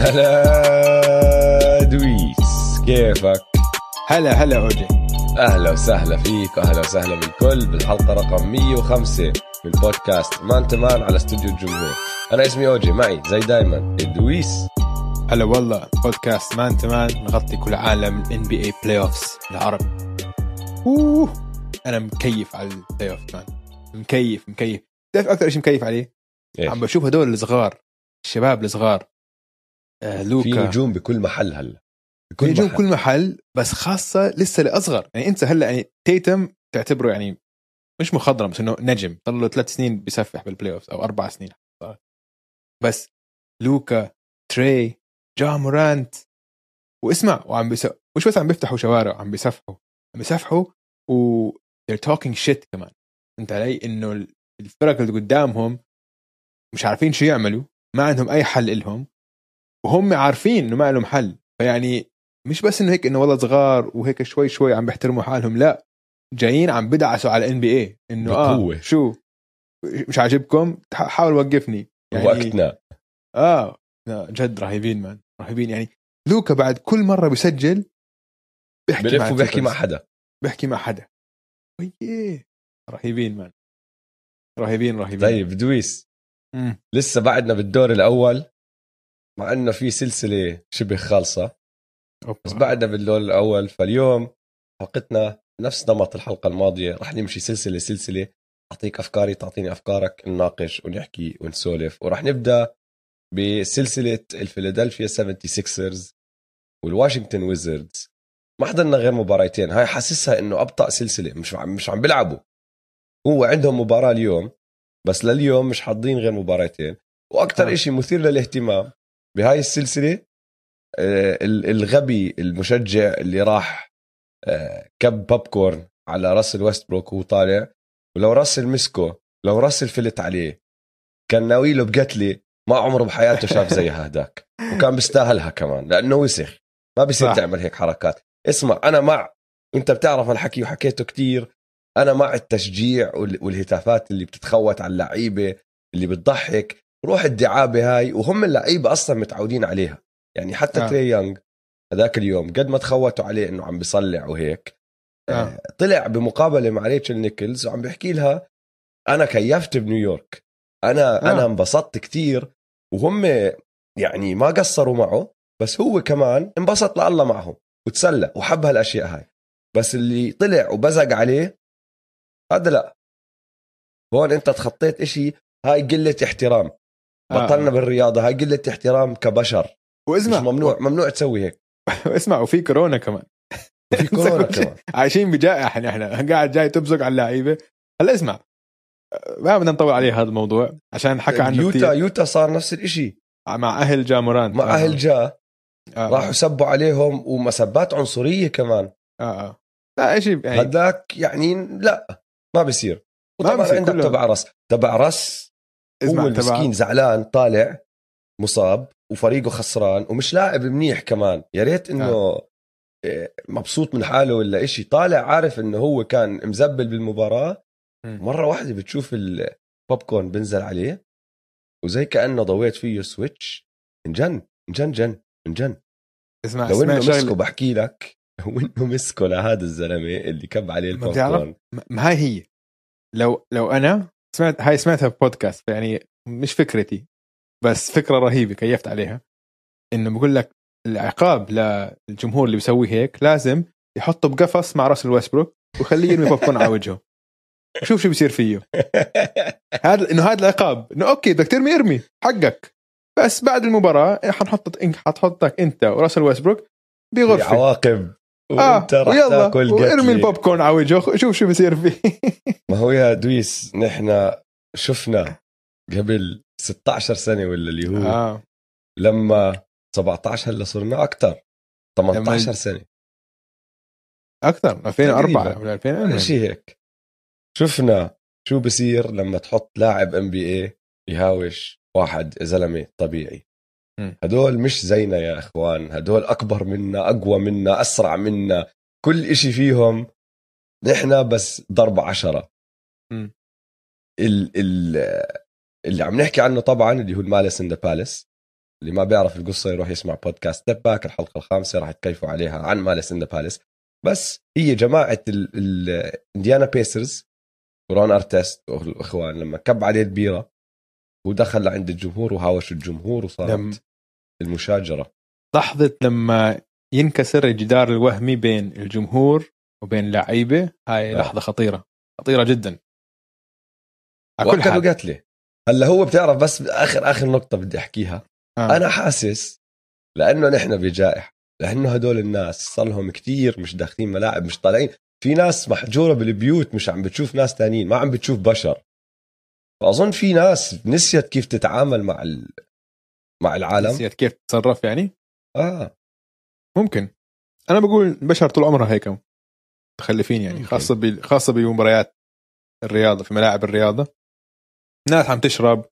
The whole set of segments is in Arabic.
هلا دويس كيفك؟ هلا هلا هوجي اهلا وسهلا فيك واهلا وسهلا بالكل بالحلقه رقم 105 من بودكاست مان تمان على استوديو الجمهور انا اسمي اوجي معي زي دايما دويس هلا والله بودكاست مان تمان نغطي كل عالم الان بي اي بلاي اوفز العرب اوه انا مكيف على البلاي اوف مان مكيف مكيف تعرف اكثر شيء مكيف عليه؟ إيه؟ عم بشوف هدول الصغار الشباب الصغار آه، لوكا في نجوم بكل محل هلا بكل نجوم محل. كل محل بس خاصه لسه الاصغر يعني انت هلا يعني تيتم تعتبره يعني مش مخضرم بس انه نجم صار له ثلاث سنين بيسفح بالبلاي اوف او اربع سنين بس لوكا تري جا مورانت واسمع وعم بس... مش بس عم بيفتحوا شوارع عم بيسفحوا عم بيسفحوا و they're talking shit كمان انت علي انه الفرق اللي قدامهم مش عارفين شو يعملوا ما عندهم اي حل لهم وهم عارفين انه ما لهم حل فيعني مش بس انه هيك انه والله صغار وهيك شوي شوي عم بيحترموا حالهم لا جايين عم بدعسوا على الان بي اي انه اه شو مش عاجبكم حاول وقفني يعني وقتنا اه لا جد رهيبين مان رهيبين يعني لوكا بعد كل مره بيسجل بيحكي بلف وبيحكي مع حدا بيحكي مع حدا رهيبين مان رهيبين رهيبين طيب دويس لسه بعدنا بالدور الاول مع انه في سلسله شبه خالصه أوبا. بس بعدنا باللون الاول فاليوم حلقتنا نفس نمط الحلقه الماضيه رح نمشي سلسله سلسله اعطيك افكاري تعطيني افكارك نناقش ونحكي ونسولف ورح نبدا بسلسله الفيلادلفيا 76رز والواشنطن ويزردز ما حضرنا غير مباريتين هاي حاسسها انه ابطا سلسله مش عم مش عم بيلعبوا هو عندهم مباراه اليوم بس لليوم مش حاضرين غير مباراتين واكثر آه. شيء مثير للاهتمام بهاي السلسله آه، الغبي المشجع اللي راح آه، كب بوب كورن على راسل ويستبروك وهو طالع ولو راسل مسكه لو راسل فلت عليه كان ناويله بقتله ما عمره بحياته شاف زي هداك وكان بيستاهلها كمان لانه وسخ ما بيصير تعمل هيك حركات اسمع انا مع انت بتعرف الحكي وحكيته كتير انا مع التشجيع والهتافات اللي بتتخوت على اللعيبه اللي بتضحك روح الدعابه هاي وهم اللعيبه اصلا متعودين عليها يعني حتى آه. تري يونغ هذاك اليوم قد ما تخوتوا عليه انه عم بيصلع وهيك آه،, آه. طلع بمقابله مع ريتشل نيكلز وعم بيحكي لها انا كيفت بنيويورك انا آه. انا انبسطت كثير وهم يعني ما قصروا معه بس هو كمان انبسط لله معهم وتسلى وحب هالاشياء هاي بس اللي طلع وبزق عليه هذا لا هون انت تخطيت اشي هاي قلة احترام آه. بطلنا بالرياضه هاي قله احترام كبشر واسمع مش ممنوع ممنوع تسوي هيك واسمع وفي كورونا كمان في كورونا كمان عايشين بجائحه نحن قاعد جاي تبزق على اللعيبه هلا اسمع ما بدنا نطول عليه هذا الموضوع عشان حكى عنه يوتا كتير. يوتا صار نفس الشيء آه، مع اهل جا جامورانت مع آه. اهل جا آه. راحوا سبوا عليهم ومسبات عنصريه كمان اه اه لا شيء يعني هذاك يعني لا ما بصير وطبعا عندك تبع رس تبع رس هو المسكين زعلان طالع مصاب وفريقه خسران ومش لاعب منيح كمان يا ريت انه نعم. إيه، مبسوط من حاله ولا إشي طالع عارف انه هو كان مزبل بالمباراه مره واحده بتشوف البوب كورن بنزل عليه وزي كانه ضويت فيه سويتش انجن انجن جن انجن اسمع لو انه مسكه بحكي لك لو انه مسكه لهذا الزلمه اللي كب عليه البوب كورن ما هي لو لو انا سمعت هاي سمعتها في بودكاست يعني مش فكرتي بس فكره رهيبه كيفت عليها انه بقول لك العقاب للجمهور اللي بيسوي هيك لازم يحطه بقفص مع راس الويسبروك ويخليه يرمي بوب على وجهه شوف شو بيصير فيه هذا انه هذا العقاب انه اوكي بدك ترمي ارمي حقك بس بعد المباراه حنحطك انت حتحطك انت وراسل ويسبروك بغرفه عواقب اه ويلا تاكل وارمي البوب كورن على وجهه شوف شو بصير فيه ما هو يا دويس نحن شفنا قبل 16 سنه ولا اللي هو آه. لما 17 هلا صرنا اكثر 18 سنه اكثر 2004 2000 شيء هيك شفنا شو بصير لما تحط لاعب ام بي اي يهاوش واحد زلمه طبيعي هدول مش زينا يا اخوان هدول اكبر منا اقوى منا اسرع منا كل إشي فيهم نحن بس ضرب عشرة ال ال اللي عم نحكي عنه طبعا اللي هو المالس ان ذا بالاس اللي ما بيعرف القصه يروح يسمع بودكاست ستيب باك الحلقه الخامسه راح تكيفوا عليها عن مالس ان ذا بالاس بس هي جماعه الانديانا بيسرز ورون ارتست والاخوان لما كب عليه البيره ودخل لعند الجمهور وهاوش الجمهور وصارت نعم. المشاجره لحظه لما ينكسر الجدار الوهمي بين الجمهور وبين اللعيبه هاي لا. آه. لحظه خطيره خطيره جدا على كل حال قتله هلا هو بتعرف بس اخر اخر نقطه بدي احكيها آه. انا حاسس لانه نحن بجائحه لانه هدول الناس صار لهم كثير مش داخلين ملاعب مش طالعين في ناس محجوره بالبيوت مش عم بتشوف ناس تانيين ما عم بتشوف بشر فاظن في ناس نسيت كيف تتعامل مع مع العالم كيف تتصرف يعني؟ اه ممكن انا بقول البشر طول عمرها هيك متخلفين يعني خاصه بي خاصه بمباريات الرياضه في ملاعب الرياضه ناس عم تشرب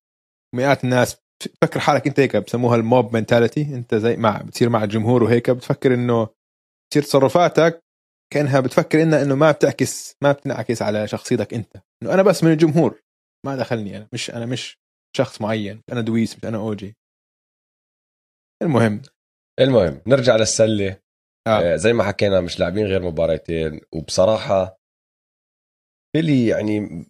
مئات الناس بتفكر حالك انت هيك بسموها الموب منتاليتي انت زي مع بتصير مع الجمهور وهيك بتفكر انه بتصير تصرفاتك كانها بتفكر انها انه ما بتعكس ما بتنعكس على شخصيتك انت انه انا بس من الجمهور ما دخلني انا مش انا مش شخص معين انا دويس مش انا اوجي المهم المهم نرجع للسله آه. آه. زي ما حكينا مش لاعبين غير مباراتين وبصراحه فيلي يعني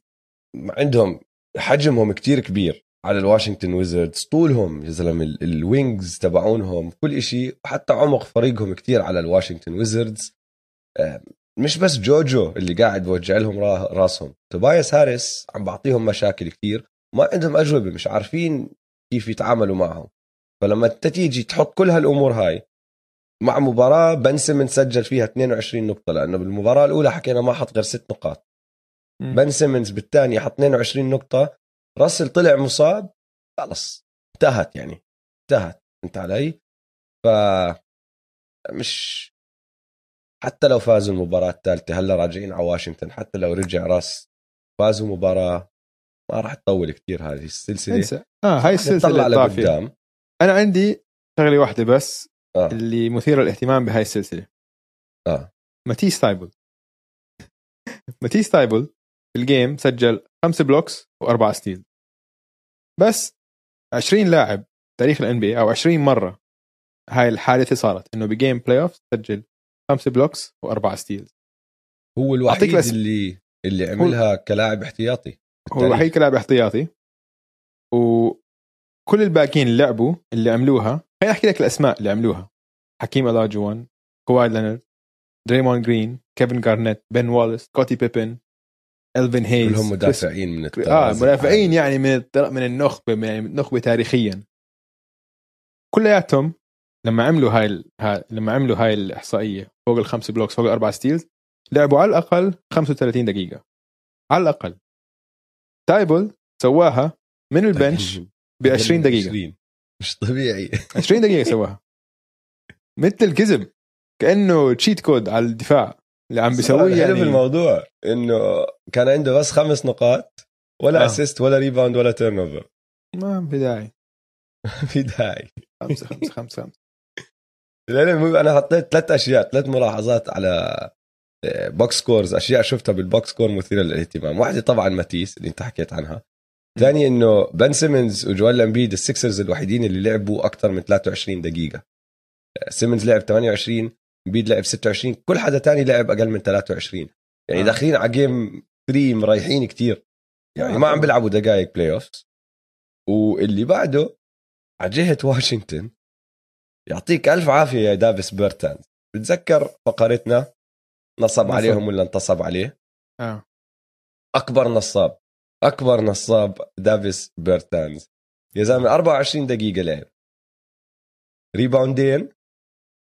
عندهم حجمهم كتير كبير على الواشنطن ويزردز طولهم يا زلمه الوينجز تبعونهم كل شيء حتى عمق فريقهم كتير على الواشنطن ويزردز آه، مش بس جوجو اللي قاعد بوجع لهم راسهم توبايس هاريس عم بعطيهم مشاكل كتير ما عندهم اجوبه مش عارفين كيف يتعاملوا معهم فلما انت تيجي تحط كل هالامور هاي مع مباراه بنسم سجل فيها 22 نقطه لانه بالمباراه الاولى حكينا ما حط غير ست نقاط بن سيمنز بالثانيه حط 22 نقطه راسل طلع مصاب خلص انتهت يعني انتهت انت علي ف مش حتى لو فازوا المباراة الثالثة هلا راجعين على واشنطن حتى لو رجع راس فازوا مباراة ما راح تطول كثير هذه السلسلة انسى اه هاي السلسلة تطلع لقدام انا عندي شغله واحده بس آه. اللي مثيره للاهتمام بهاي السلسله اه ماتيس تايبل ماتيس تايبل في الجيم سجل خمسة بلوكس واربعة ستيل بس 20 لاعب تاريخ الان بي او 20 مره هاي الحادثه صارت انه بجيم بلاي اوف سجل خمسة بلوكس واربعة ستيلز هو الوحيد الأس... اللي اللي عملها كلاعب احتياطي هو الوحيد كلاعب احتياطي و كل الباقيين اللي لعبوا اللي عملوها خليني احكي لك الاسماء اللي عملوها حكيم الاجوان كواي لينارد دريمون جرين كيفن جارنيت بن والاس كوتي بيبن الفين هيز كلهم مدافعين من آه، الطراز اه مدافعين يعني من من النخبه يعني من النخبه تاريخيا كلياتهم لما عملوا هاي لما عملوا هاي الاحصائيه فوق الخمس بلوكس فوق الاربع ستيلز لعبوا على الاقل 35 دقيقه على الاقل تايبل سواها من البنش طيب. ب 20 دقيقه 20 مش طبيعي 20 دقيقه سواها مثل الكذب كانه تشيت كود على الدفاع اللي عم بيسويه يعني في الموضوع انه كان عنده بس خمس نقاط ولا آه. اسيست ولا ريباوند ولا تيرن اوفر ما في داعي في داعي خمسه خمسه خمسه خمسه انا حطيت ثلاث اشياء ثلاث ملاحظات على بوكس آه، سكورز اشياء شفتها بالبوكس سكور مثيره للاهتمام واحده طبعا ماتيس اللي انت حكيت عنها ثاني انه بن سيمنز وجوال لامبيد السكسرز الوحيدين اللي لعبوا اكثر من 23 دقيقه سيمنز لعب 28 امبيد لعب 26 كل حدا تاني لعب اقل من 23 يعني آه. داخلين على جيم 3 مريحين كتير يعني آه. ما عم بيلعبوا دقائق بلاي اوفز واللي بعده على جهه واشنطن يعطيك الف عافيه يا دافيس بيرتانز بتذكر فقرتنا نصب, نصب عليهم ولا انتصب عليه آه. اكبر نصاب اكبر نصاب دافيس بيرتانز يا زلمه 24 دقيقه لعب ريباوندين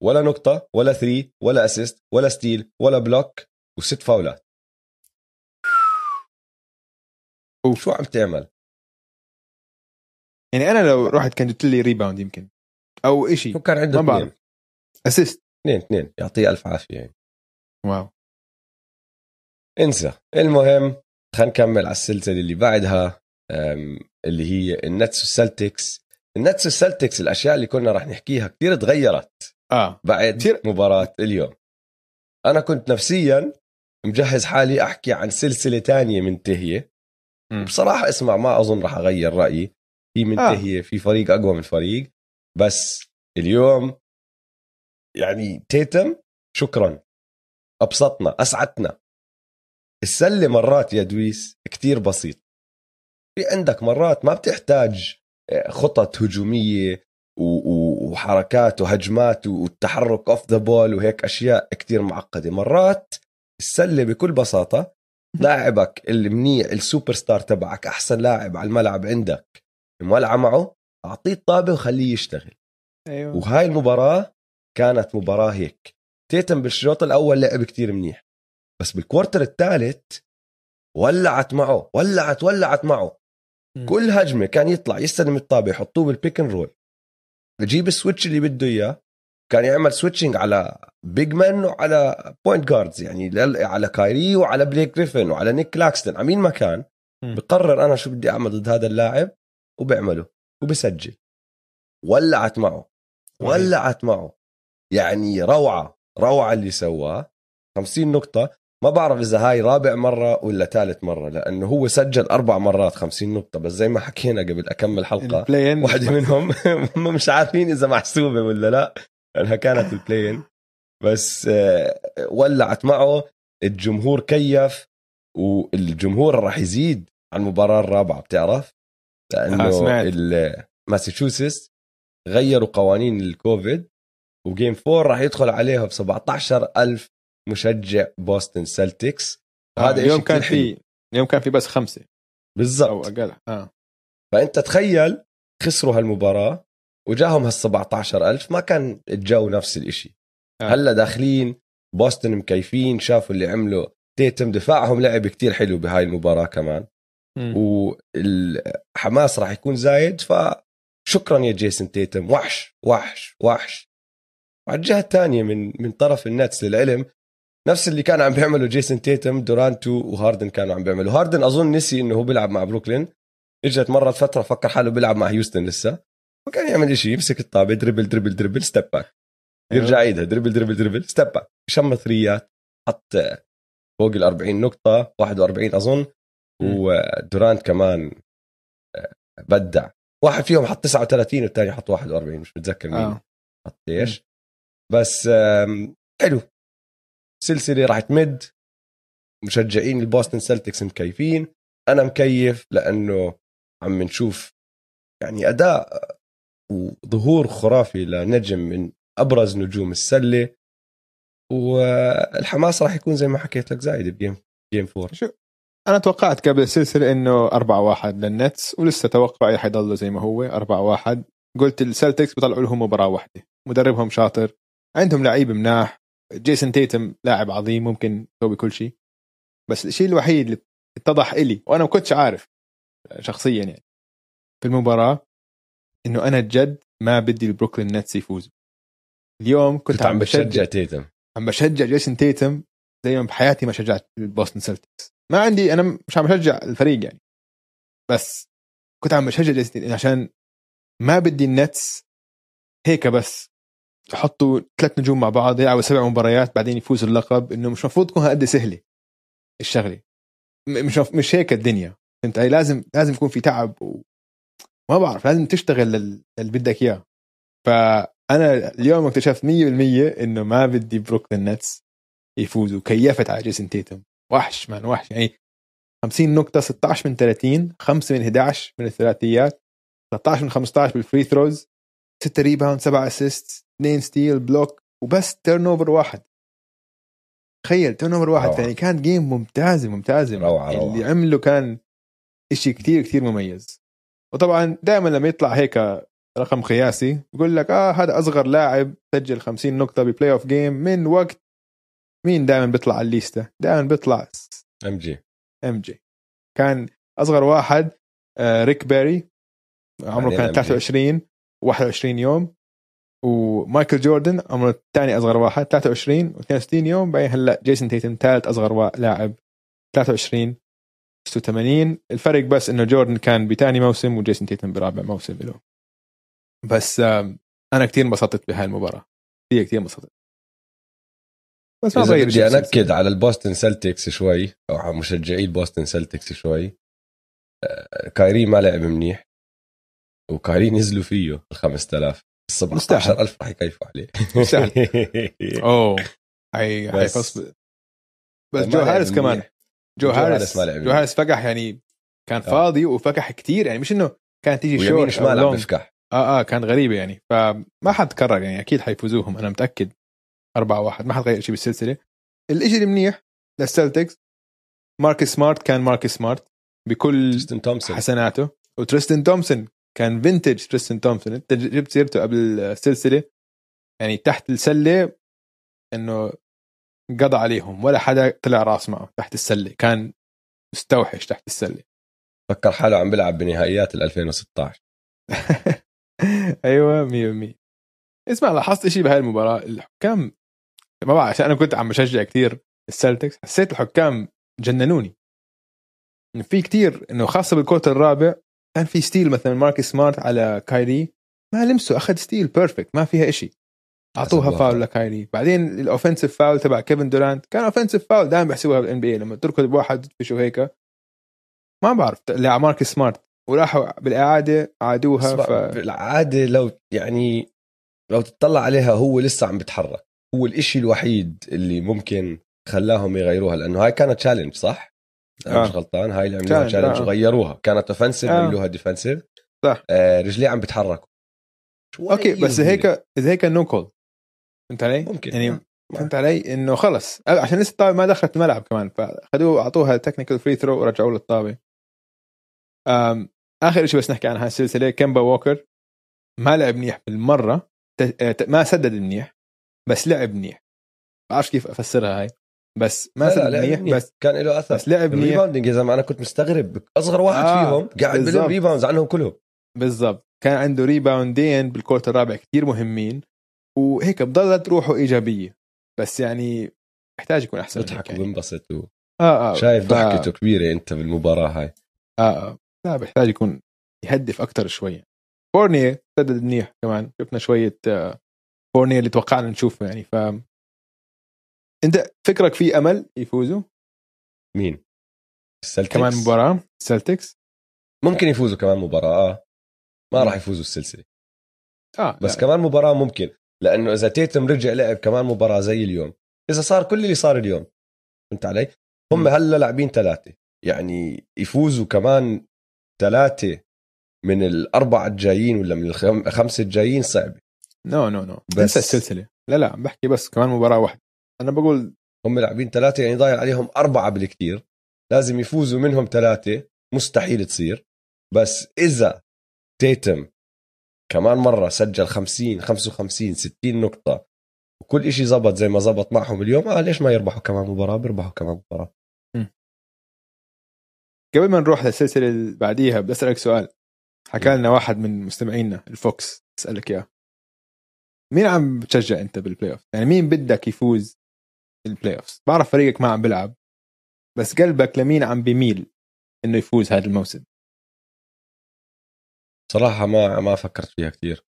ولا نقطة ولا ثري ولا اسيست ولا ستيل ولا بلوك وست فاولات وشو عم تعمل؟ يعني انا لو رحت كان جبت لي ريباوند يمكن او شيء كان عنده اثنين اسيست اثنين اثنين يعطيه الف عافيه يعني واو انسى المهم خلينا نكمل على السلسله اللي بعدها اللي هي النتس والسلتكس النتس والسلتكس الاشياء اللي كنا رح نحكيها كثير تغيرت اه بعد كتير. مباراه اليوم انا كنت نفسيا مجهز حالي احكي عن سلسله تانية منتهيه بصراحه اسمع ما اظن رح اغير رايي هي آه. منتهيه آه. في فريق اقوى من فريق بس اليوم يعني تيتم شكرا ابسطنا اسعدتنا السله مرات يا دويس كتير بسيط في عندك مرات ما بتحتاج آه، خطط هجوميه وحركات وهجمات والتحرك اوف ذا بول وهيك اشياء كتير معقده مرات السله بكل بساطه لاعبك المنيع السوبر ستار تبعك احسن لاعب على الملعب عندك مولعه معه اعطيه الطابه وخليه يشتغل أيوة. وهاي المباراه كانت مباراه هيك تيتم بالشوط الاول لعب كتير منيح بس بالكوارتر الثالث ولعت معه ولعت ولعت معه كل هجمه كان يطلع يستلم الطابه يحطوه بالبيك اند رول يجيب السويتش اللي بده اياه كان يعمل سويتشنج على بيج مان وعلى بوينت جاردز يعني على كايري وعلى بليك جريفن وعلى نيك كلاكستن على مين ما كان بقرر انا شو بدي اعمل ضد هذا اللاعب وبعمله وبسجل ولعت معه ولعت معه يعني روعه روعه اللي سواه 50 نقطة ما بعرف اذا هاي رابع مره ولا ثالث مره لانه هو سجل اربع مرات 50 نقطه بس زي ما حكينا قبل اكمل حلقه واحده منهم مش عارفين اذا محسوبه ولا لا لانها كانت البلين بس آه، ولعت معه الجمهور كيف والجمهور راح يزيد على المباراه الرابعه بتعرف لانه آه، ماساتشوستس غيروا قوانين الكوفيد وجيم 4 راح يدخل عليها ب 17000 مشجع بوستن سلتكس هذا آه، اليوم كان في اليوم كان في بس خمسه بالضبط او اقل اه فانت تخيل خسروا هالمباراه وجاهم هال 17000 ما كان الجو نفس الشيء آه. هلا داخلين بوسطن مكيفين شافوا اللي عمله تيتم دفاعهم لعب كتير حلو بهاي المباراة كمان م. والحماس راح يكون زايد فشكرا يا جيسن تيتم وحش وحش وحش وعلى الجهة الثانية من من طرف النتس للعلم نفس اللي كان عم بيعمله جيسون تيتم دورانتو وهاردن كانوا عم بيعملوا هاردن اظن نسي انه هو بيلعب مع بروكلين اجت مره فتره فكر حاله بيلعب مع هيوستن لسه وكان يعمل شيء يمسك الطابه دربل دربل دربل ستيب باك يرجع عيدها أيوة. دربل دربل دربل ستيب باك شم ثريات حط فوق ال 40 نقطه 41 اظن ودورانت كمان آه، بدع واحد فيهم حط 39 والثاني حط 41 مش متذكر مين آه. حط ايش بس حلو سلسلة راح تمد مشجعين البوستن سلتكس مكيفين انا مكيف لانه عم نشوف يعني اداء وظهور خرافي لنجم من ابرز نجوم السله والحماس راح يكون زي ما حكيت لك زايد بجيم جيم فور شو انا توقعت قبل السلسله انه 4 1 للنتس ولسه توقعي حيضل زي ما هو 4 1 قلت السلتكس بيطلعوا لهم مباراه واحده مدربهم شاطر عندهم لعيب مناح جيسون تيتم لاعب عظيم ممكن يسوي كل شيء بس الشيء الوحيد اللي اتضح الي وانا ما كنتش عارف شخصيا يعني في المباراه انه انا جد ما بدي البروكلين نتس يفوزوا اليوم كنت, كنت عم بشجع تيتم عم بشجع جيسون تيتم زي ما بحياتي ما شجعت البوستن سيلتكس ما عندي انا مش عم بشجع الفريق يعني بس كنت عم بشجع جيسون تيتم عشان ما بدي النتس هيك بس يحطوا ثلاث نجوم مع بعض يلعبوا سبع مباريات بعدين يفوزوا اللقب انه مش المفروض تكون هالقد سهله الشغله مش مش هيك الدنيا انت علي لازم لازم يكون في تعب و... بعرف لازم تشتغل لل... اللي بدك اياه فانا اليوم اكتشفت 100% انه ما بدي بروكلين نتس يفوزوا كيفت على جيسن تيتم وحش مان وحش يعني 50 نقطة 16 من 30 5 من 11 من الثلاثيات 13 من 15 بالفري ثروز 6 ريباوند 7 اسيست اثنين ستيل بلوك وبس تيرن اوفر واحد تخيل تيرن اوفر واحد يعني كان جيم ممتازه ممتازه روعة روعة. اللي عمله كان شيء كثير كثير مميز وطبعا دائما لما يطلع هيك رقم قياسي يقول لك اه هذا اصغر لاعب سجل 50 نقطه ببلاي اوف جيم من وقت مين دائما بيطلع على الليسته دائما بيطلع ام جي ام جي كان اصغر واحد آه ريك بيري عمره كان 23 21 يوم ومايكل جوردن عمره الثاني اصغر واحد 23 و62 يوم بعدين هلا جيسون تيتم ثالث اصغر لاعب 23 86 الفرق بس انه جوردن كان بثاني موسم وجيسون تيتم برابع موسم له بس انا كثير انبسطت بهاي المباراه كثير كثير انبسطت بس ما إذا بدي انكد على البوستن سلتكس شوي او على مشجعي البوستن سلتكس شوي آه، كايري ما لعب منيح وكايري نزلوا فيه ال 5000 17000 راح يكيفوا عليه مستحيل اوه حي بس بس جو هارس كمان جو هارس جو هارس فقح يعني كان آه. فاضي وفقح كثير يعني مش انه كانت تيجي شو شمال عم اه اه كان غريبه يعني فما حتكرر يعني اكيد حيفوزوهم انا متاكد 4 1 ما حتغير شيء بالسلسله الاشي المنيح للسلتكس مارك سمارت كان مارك سمارت بكل حسناته وتريستن تومسون كان فينتج تريستن تومسون انت جبت سيرته قبل السلسله يعني تحت السله انه قضى عليهم ولا حدا طلع راس معه تحت السله كان مستوحش تحت السله فكر حاله عم بيلعب بنهائيات ال 2016 ايوه 100% اسمع لاحظت شيء بهاي المباراه الحكام ما بعرف عشان انا كنت عم بشجع كثير السلتكس حسيت الحكام جننوني في كتير انه خاصه بالكوت الرابع كان في ستيل مثلا مارك سمارت على كايري ما لمسه اخذ ستيل بيرفكت ما فيها إشي اعطوها فاول لكايري بعدين الاوفنسيف فاول تبع كيفن دورانت كان اوفنسيف فاول دائما بيحسبوها بالان بي لما تركض بواحد شو هيك ما بعرف لا مارك سمارت وراحوا بالاعاده عادوها ف... بالعاده لو يعني لو تطلع عليها هو لسه عم بيتحرك هو الإشي الوحيد اللي ممكن خلاهم يغيروها لانه هاي كانت تشالنج صح آه. مش غلطان هاي اللي عملوها تشالنج آه. غيروها كانت اوفنسيف آه. عملوها ديفنسيف صح آه رجليه عم بيتحركوا اوكي بس هيك اذا هيك نو كول فهمت علي؟ ممكن يعني فهمت علي؟ انه خلص عشان لسه الطابه ما دخلت الملعب كمان فخذوه اعطوها تكنيكال فري ثرو ورجعوا له الطابه اخر شيء بس نحكي عن هاي السلسله كيمبا ووكر ما لعب منيح بالمره آه، ما سدد منيح بس لعب منيح بعرف كيف افسرها هاي بس ما منيح بس كان له اثر بس لعب منيح يا زلمه انا كنت مستغرب اصغر واحد آه فيهم قاعد بلعب ريباوندز عنهم كلهم بالضبط كان عنده ريباوندين بالكورت الرابع كثير مهمين وهيك بضلت روحه ايجابيه بس يعني محتاج يكون احسن بضحك يعني. وبنبسط و... آه آه شايف ضحكته آه. كبيره انت بالمباراه هاي اه, آه. لا بحتاج يكون يهدف اكثر شوي كورنيه سدد منيح كمان شفنا شويه كورنيه آه، اللي توقعنا نشوفه يعني ف انت فكرك في امل يفوزوا؟ مين؟ السلتكس كمان مباراه السلتكس ممكن يفوزوا كمان مباراه آه. ما راح يفوزوا السلسله اه بس لا. كمان مباراه ممكن لانه اذا تيتم رجع لعب كمان مباراه زي اليوم اذا صار كل اللي صار اليوم فهمت علي؟ هم هلا لاعبين ثلاثه يعني يفوزوا كمان ثلاثه من الاربعه الجايين ولا من الخمسه الجايين صعبه نو نو نو بس السلسله لا لا عم بحكي بس كمان مباراه واحده انا بقول هم لاعبين ثلاثه يعني ضايل عليهم اربعه بالكثير لازم يفوزوا منهم ثلاثه مستحيل تصير بس اذا تيتم كمان مره سجل 50 55 60 نقطه وكل إشي زبط زي ما زبط معهم اليوم آه ليش ما يربحوا كمان مباراه بيربحوا كمان مباراه قبل ما نروح للسلسله اللي بعديها بدي اسالك سؤال حكى لنا واحد من مستمعينا الفوكس اسالك اياه مين عم بتشجع انت بالبلاي اوف يعني مين بدك يفوز البلاي اوف بعرف فريقك ما عم بيلعب بس قلبك لمين عم بميل انه يفوز هذا الموسم صراحة ما ما فكرت فيها كثير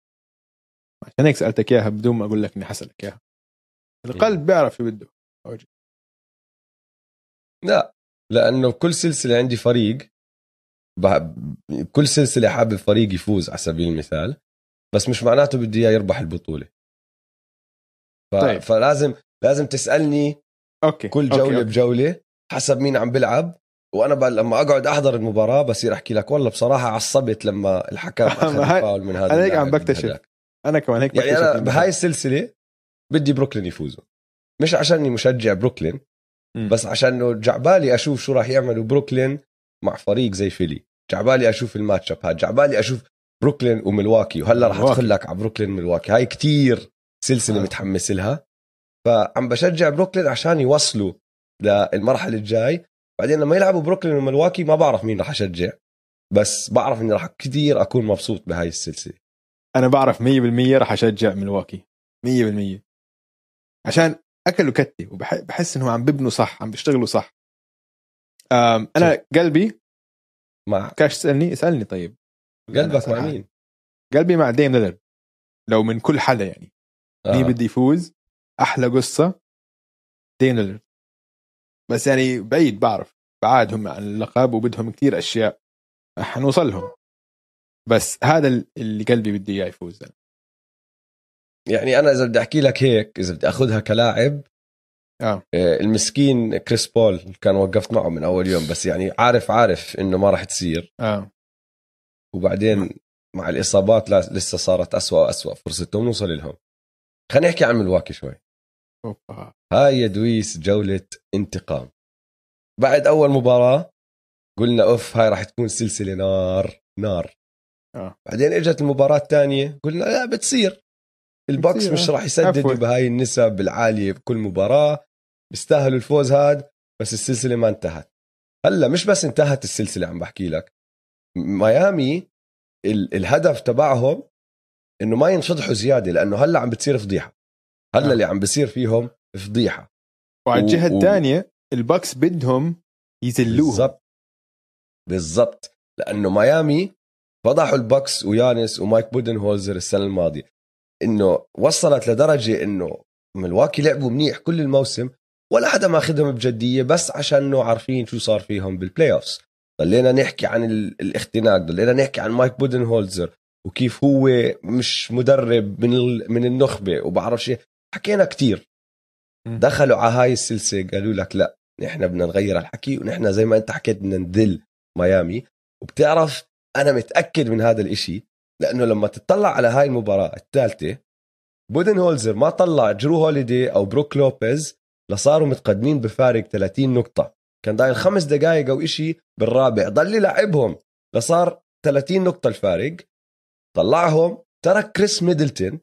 عشان هيك سالتك اياها بدون ما اقول لك اني حسألك اياها القلب إيه. بيعرف شو بده لا لانه كل سلسله عندي فريق كل سلسله حابب فريق يفوز على سبيل المثال بس مش معناته بدي اياه يربح البطوله ف... طيب. فلازم لازم تسالني اوكي كل جوله أوكي. أوكي. بجوله حسب مين عم بلعب وانا بقى لما اقعد احضر المباراه بصير احكي لك والله بصراحه عصبت لما الحكام اخذ فاول من هذا انا هيك عم بكتشف انا كمان هيك بكتشف يعني انا بهاي السلسله بدي بروكلين يفوزوا مش اني مشجع بروكلين بس عشان انه جعبالي اشوف شو راح يعملوا بروكلين مع فريق زي فيلي جعبالي اشوف الماتش اب هذا جعبالي اشوف بروكلين وملواكي وهلا راح ادخل لك على بروكلين ملواكي هاي كتير سلسله آه. متحمس لها فعم بشجع بروكلين عشان يوصلوا للمرحله الجاي بعدين لما يلعبوا بروكلين وملواكي ما بعرف مين رح اشجع بس بعرف اني رح كثير اكون مبسوط بهاي السلسله انا بعرف 100% رح اشجع ملواكي 100% عشان اكلوا كتي وبحس انهم عم ببنوا صح عم بيشتغلوا صح انا صح. قلبي مع كاش تسالني اسالني طيب قلبك يعني مع مين؟ قلبي مع ديم ليلر لو من كل حدا يعني آه. مين بدي يفوز احلى قصه دينل بس يعني بعيد بعرف بعادهم عن اللقب وبدهم كثير اشياء حنوصلهم بس هذا اللي قلبي بدي اياه يفوز أنا. يعني انا اذا بدي احكي لك هيك اذا بدي اخذها كلاعب آه. آه. المسكين كريس بول كان وقفت معه من اول يوم بس يعني عارف عارف انه ما راح تصير آه. وبعدين مع الاصابات لسه صارت أسوأ وأسوأ فرصتهم نوصل لهم خلينا نحكي عن ملواكي شوي أوبا. هاي يا دويس جولة انتقام بعد أول مباراة قلنا أوف هاي راح تكون سلسلة نار نار آه. بعدين اجت المباراة الثانية قلنا لا بتصير البوكس آه. مش راح يسدد بهاي النسب العالية بكل مباراة بيستاهلوا الفوز هاد بس السلسلة ما انتهت هلا مش بس انتهت السلسلة عم بحكي لك ميامي الهدف تبعهم انه ما ينفضحوا زيادة لانه هلا عم بتصير فضيحة هلا نعم. اللي عم بيصير فيهم فضيحه وعلى الجهه و... الثانيه الباكس بدهم يزلوه بالضبط بالضبط لانه ميامي فضحوا الباكس ويانس ومايك بودن هولزر السنه الماضيه انه وصلت لدرجه انه ملواكي لعبوا منيح كل الموسم ولا حدا ماخذهم بجديه بس عشان انه عارفين شو صار فيهم بالبلاي اوفز ضلينا نحكي عن الاختناق ضلينا نحكي عن مايك بودن هولزر وكيف هو مش مدرب من من النخبه وبعرف شيء حكينا كتير دخلوا على هاي السلسله قالوا لك لا نحن بدنا نغير الحكي ونحن زي ما انت حكيت بدنا نذل ميامي وبتعرف انا متاكد من هذا الاشي لانه لما تطلع على هاي المباراه الثالثه بودن هولزر ما طلع جرو هوليدي او بروك لوبيز لصاروا متقدمين بفارق 30 نقطه كان ضايل خمس دقائق او إشي بالرابع ضل يلعبهم لصار 30 نقطه الفارق طلعهم ترك كريس ميدلتون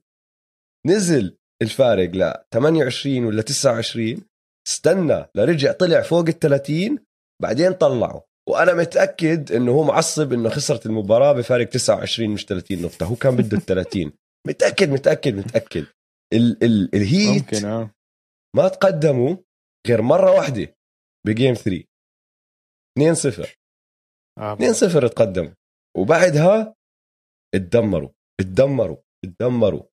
نزل الفارق ل 28 ولا 29 استنى لرجع طلع فوق ال 30 بعدين طلعه وانا متاكد انه هو معصب انه خسرت المباراه بفارق 29 مش 30 نقطه هو كان بده ال 30 متاكد متاكد متاكد ال ال الهيت آه. ما تقدموا غير مره واحده بجيم 3 2 0 2 0 تقدموا وبعدها اتدمروا اتدمروا اتدمروا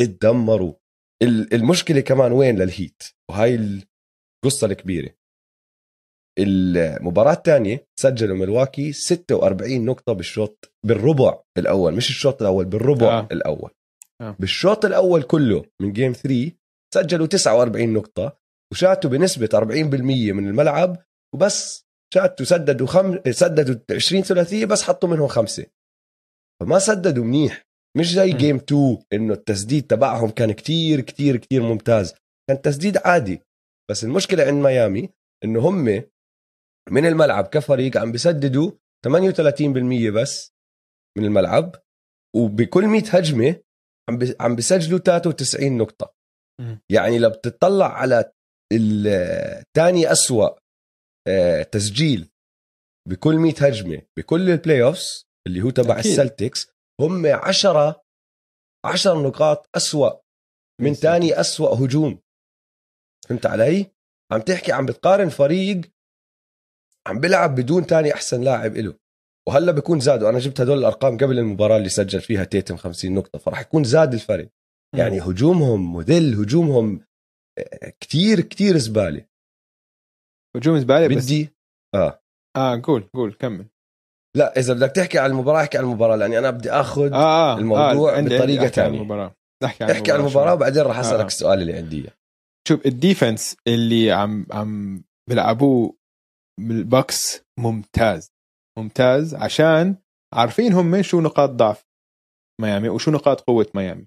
اتدمروا المشكله كمان وين للهيت وهاي القصه الكبيره المباراة الثانية سجلوا ملواكي 46 نقطة بالشوط بالربع الأول مش الشوط الأول بالربع آه. الأول آه. بالشوط الأول كله من جيم 3 سجلوا 49 نقطة وشاتوا بنسبة 40% من الملعب وبس شاتوا سددوا خم... سددوا 20 ثلاثية بس حطوا منهم خمسة فما سددوا منيح مش زي جيم 2 انه التسديد تبعهم كان كتير كتير كتير ممتاز كان تسديد عادي بس المشكله عند ميامي انه هم من الملعب كفريق عم بسددوا 38% بس من الملعب وبكل 100 هجمه عم عم بسجلوا 93 نقطه يعني لو بتطلع على الثاني أسوأ آه، تسجيل بكل 100 هجمه بكل البلاي اوفس اللي هو تبع السلتكس هم عشرة عشر نقاط أسوأ من تاني أسوأ هجوم فهمت علي؟ عم تحكي عم بتقارن فريق عم بلعب بدون تاني أحسن لاعب إله وهلا بكون زادوا أنا جبت هدول الأرقام قبل المباراة اللي سجل فيها تيتم 50 نقطة فرح يكون زاد الفرق يعني هجومهم مذل هجومهم آه، كتير كتير زبالة هجوم زبالة بدي بس. آه اه قول قول كمل لا اذا بدك تحكي على المباراه احكي على المباراه لاني انا بدي اخذ آه, آه، الموضوع آه بطريقه ثانيه احكي عن المباراه احكي عن المباراه وبعدين راح آه، آه. اسالك آه. السؤال اللي عندي اياه شوف الديفنس اللي عم عم بيلعبوه بالبوكس ممتاز ممتاز عشان عارفين هم شو نقاط ضعف ميامي وشو نقاط قوه ميامي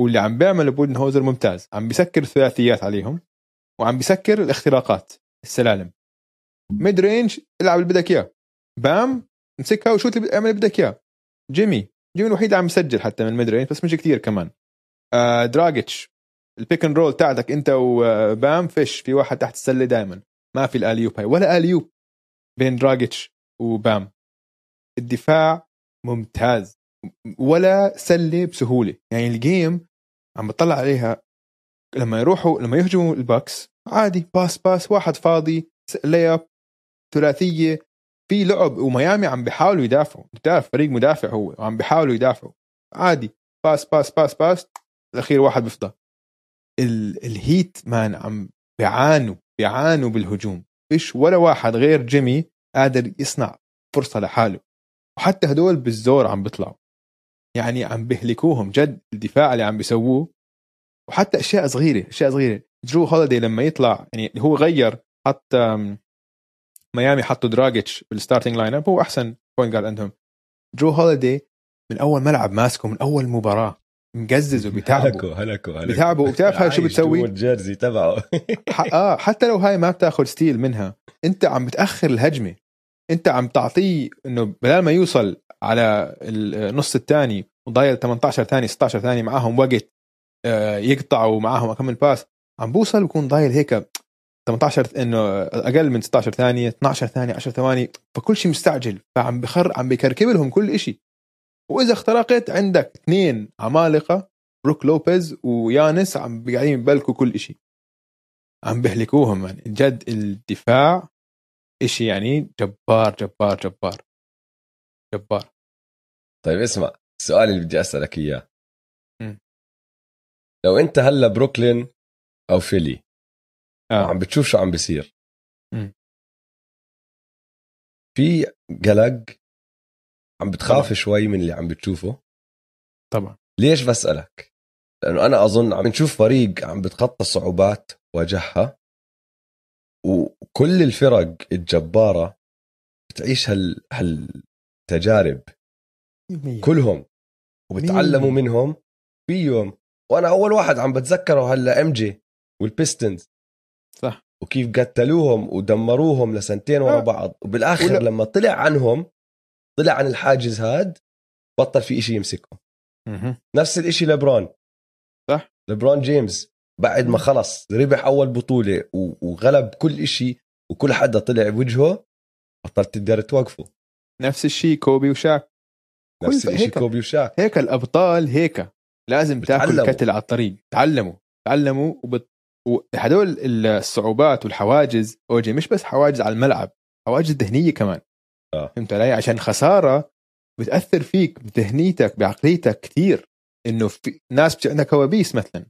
واللي عم بيعمل بودن هوزر ممتاز عم بيسكر الثلاثيات عليهم وعم بيسكر الاختراقات السلالم ميد رينج العب اللي بدك اياه بام امسكها وشوت اللي اعمل بدك اياه جيمي جيمي الوحيد اللي عم يسجل حتى من مدري بس مش كثير كمان آه دراجيتش البيك اند رول تاعتك انت وبام آه، فيش في واحد تحت السله دائما ما في الاليوب هاي ولا اليوب بين دراجتش وبام الدفاع ممتاز ولا سله بسهوله يعني الجيم عم بطلع عليها لما يروحوا لما يهجموا الباكس عادي باس باس واحد فاضي اب ثلاثيه في لعب وميامي عم بيحاولوا يدافعوا بتعرف فريق مدافع هو وعم بيحاولوا يدافعوا عادي باس باس باس باس الاخير واحد بيفضى ال... الهيت مان عم بيعانوا بيعانوا بالهجوم فيش ولا واحد غير جيمي قادر يصنع فرصه لحاله وحتى هدول بالزور عم بيطلعوا يعني عم بيهلكوهم جد الدفاع اللي عم بيسووه وحتى اشياء صغيره اشياء صغيره جرو هوليدي لما يطلع يعني هو غير حط ميامي حطوا دراجيتش بالستارتنج لاين اب هو احسن بوينت جارد عندهم جو هوليدي من اول ملعب ماسكه من اول مباراه مقزز وبيتعبوا هلكوا هلكوا هلكوا بيتعبوا وبتعرف هاي شو بتسوي؟ الجيرزي تبعه اه حتى لو هاي ما بتاخذ ستيل منها انت عم بتاخر الهجمه انت عم تعطيه انه بدل ما يوصل على النص الثاني وضايل 18 ثانيه 16 ثانيه معاهم وقت آه، يقطعوا معاهم اكمل باس عم بوصل بكون ضايل هيك 18 انه اقل من 16 ثانيه 12 ثانيه 10 ثواني فكل شيء مستعجل فعم بخر عم بكركب لهم كل شيء واذا اخترقت عندك اثنين عمالقه بروك لوبيز ويانس عم قاعدين يبلكوا كل شيء عم بهلكوهم يعني جد الدفاع شيء يعني جبار جبار جبار جبار طيب اسمع السؤال اللي بدي اسالك اياه لو انت هلا بروكلين او فيلي آه. عم بتشوف شو عم بيصير في قلق عم بتخاف طبعا. شوي من اللي عم بتشوفه طبعا ليش بسألك لأنه أنا أظن عم نشوف فريق عم بتخطى صعوبات واجهها وكل الفرق الجبارة بتعيش هال هالتجارب مية. كلهم وبتعلموا مية. منهم فيهم وانا اول واحد عم بتذكره هلا ام جي والبيستنز وكيف قتلوهم ودمروهم لسنتين ورا آه. بعض وبالاخر لما طلع عنهم طلع عن الحاجز هاد بطل في إشي يمسكه نفس الإشي لبرون صح لبرون جيمس بعد ما خلص ربح أول بطولة وغلب كل إشي وكل حدا طلع بوجهه بطلت تقدر توقفه نفس الشيء كوبي وشاك نفس الشيء كوبي وشاك هيك الأبطال هيك لازم تاكل كتل على الطريق تعلموا تعلموا وبت... وهدول الصعوبات والحواجز اوجي مش بس حواجز على الملعب حواجز ذهنيه كمان آه. فهمت علي عشان خساره بتاثر فيك بذهنيتك بعقليتك كثير انه في ناس بتصير عندها كوابيس مثلا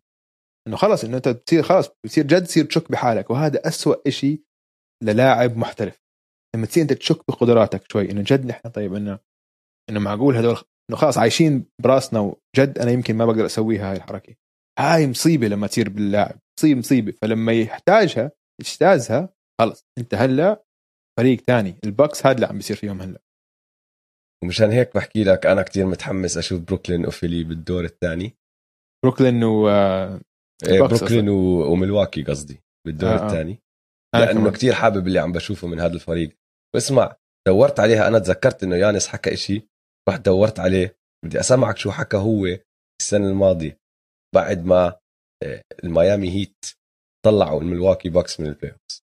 انه خلص انه انت بتصير خلص بتصير جد تصير تشك بحالك وهذا أسوأ شيء للاعب محترف لما تصير انت تشك بقدراتك شوي انه جد نحن طيب انه انه معقول هذول انه خلاص عايشين براسنا وجد انا يمكن ما بقدر اسويها هاي الحركه هاي مصيبه لما تصير باللاعب مصيبه مصيبه فلما يحتاجها يجتازها خلص انت هلا فريق ثاني البكس هذا اللي عم بيصير فيهم هلا ومشان هيك بحكي لك انا كتير متحمس اشوف بروكلين وفيلي بالدور الثاني بروكلين و آه، إيه، بروكلين و... وملواكي قصدي بالدور آه الثاني آه. لانه كثير حابب اللي عم بشوفه من هذا الفريق واسمع دورت عليها انا تذكرت انه يانس حكى إشي رحت دورت عليه بدي اسمعك شو حكى هو السنه الماضيه بعد ما آه، الميامي هيت طلعوا الملواكي باكس من البلاي اوفز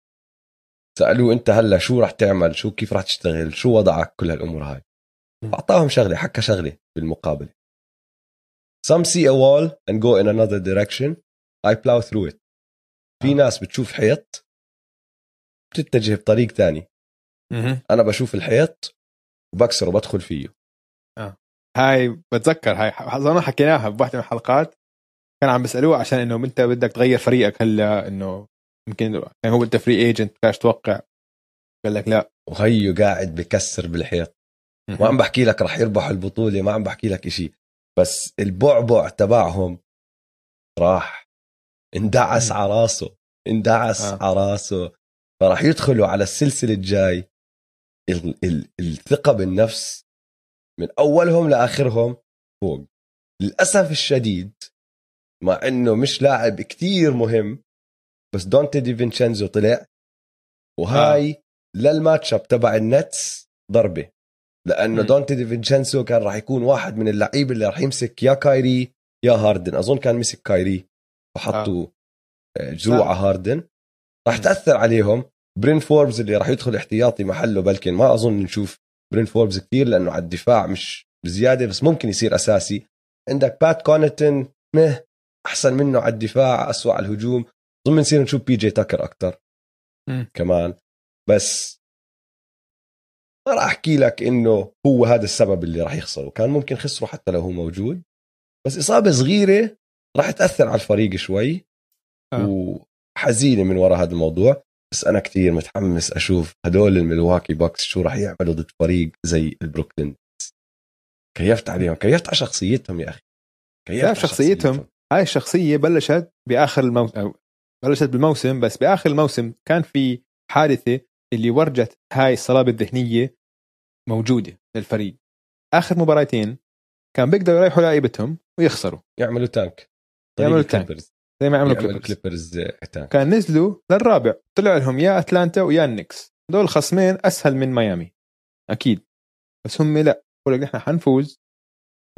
سالوه انت هلا شو رح تعمل شو كيف رح تشتغل شو وضعك كل هالامور هاي اعطاهم شغله حكى شغله بالمقابله some see a wall and go in another direction I plow through it في آه. ناس بتشوف حيط بتتجه بطريق ثاني انا بشوف الحيط وبكسره وبدخل فيه آه. هاي بتذكر هاي اظن حكيناها بواحده من الحلقات كان عم بيسالوه عشان انه انت بدك تغير فريقك هلا انه يمكن كان يعني هو انت فري ايجنت كاش توقع قال لك لا وهيو قاعد بكسر بالحيط ما عم بحكي لك رح يربحوا البطوله ما عم بحكي لك شيء بس البعبع تبعهم راح اندعس على راسه اندعس آه. على راسه فراح يدخلوا على السلسله الجاي ال ال الثقه بالنفس من اولهم لاخرهم فوق للاسف الشديد مع انه مش لاعب كتير مهم بس دونتي دي فينشينزو طلع وهاي آه. للماتش اب تبع النتس ضربه لانه م. دونتي دي فينشينزو كان راح يكون واحد من اللعيبه اللي راح يمسك يا كايري يا هاردن اظن كان مسك كايري وحطوا آه. آه، جروع هاردن راح تاثر عليهم برين فوربز اللي راح يدخل احتياطي محله بلكن ما اظن نشوف برين فوربز كثير لانه على الدفاع مش بزياده بس ممكن يصير اساسي عندك بات كونتن مه احسن منه على الدفاع اسوء على الهجوم ضمن نصير نشوف بي جي تاكر اكثر كمان بس ما راح احكي لك انه هو هذا السبب اللي راح يخسره كان ممكن خسره حتى لو هو موجود بس اصابه صغيره راح تاثر على الفريق شوي أه. وحزينه من وراء هذا الموضوع بس انا كثير متحمس اشوف هدول الملواكي بوكس شو راح يعملوا ضد فريق زي البروكلين كيفت عليهم كيفت على شخصيتهم يا اخي كيفت على شخصيتهم هاي الشخصيه بلشت باخر الموسم بلشت بالموسم بس باخر الموسم كان في حادثه اللي ورجت هاي الصلابه الذهنيه موجوده للفريق اخر مباراتين كان بيقدروا يريحوا لعيبتهم ويخسروا يعملوا تانك يعملوا تانك زي ما عملوا كليبرز, كليبرز تانك. آه، كان نزلوا للرابع طلع لهم يا اتلانتا ويا النكس دول خصمين اسهل من ميامي اكيد بس هم لا بقول لك نحن حنفوز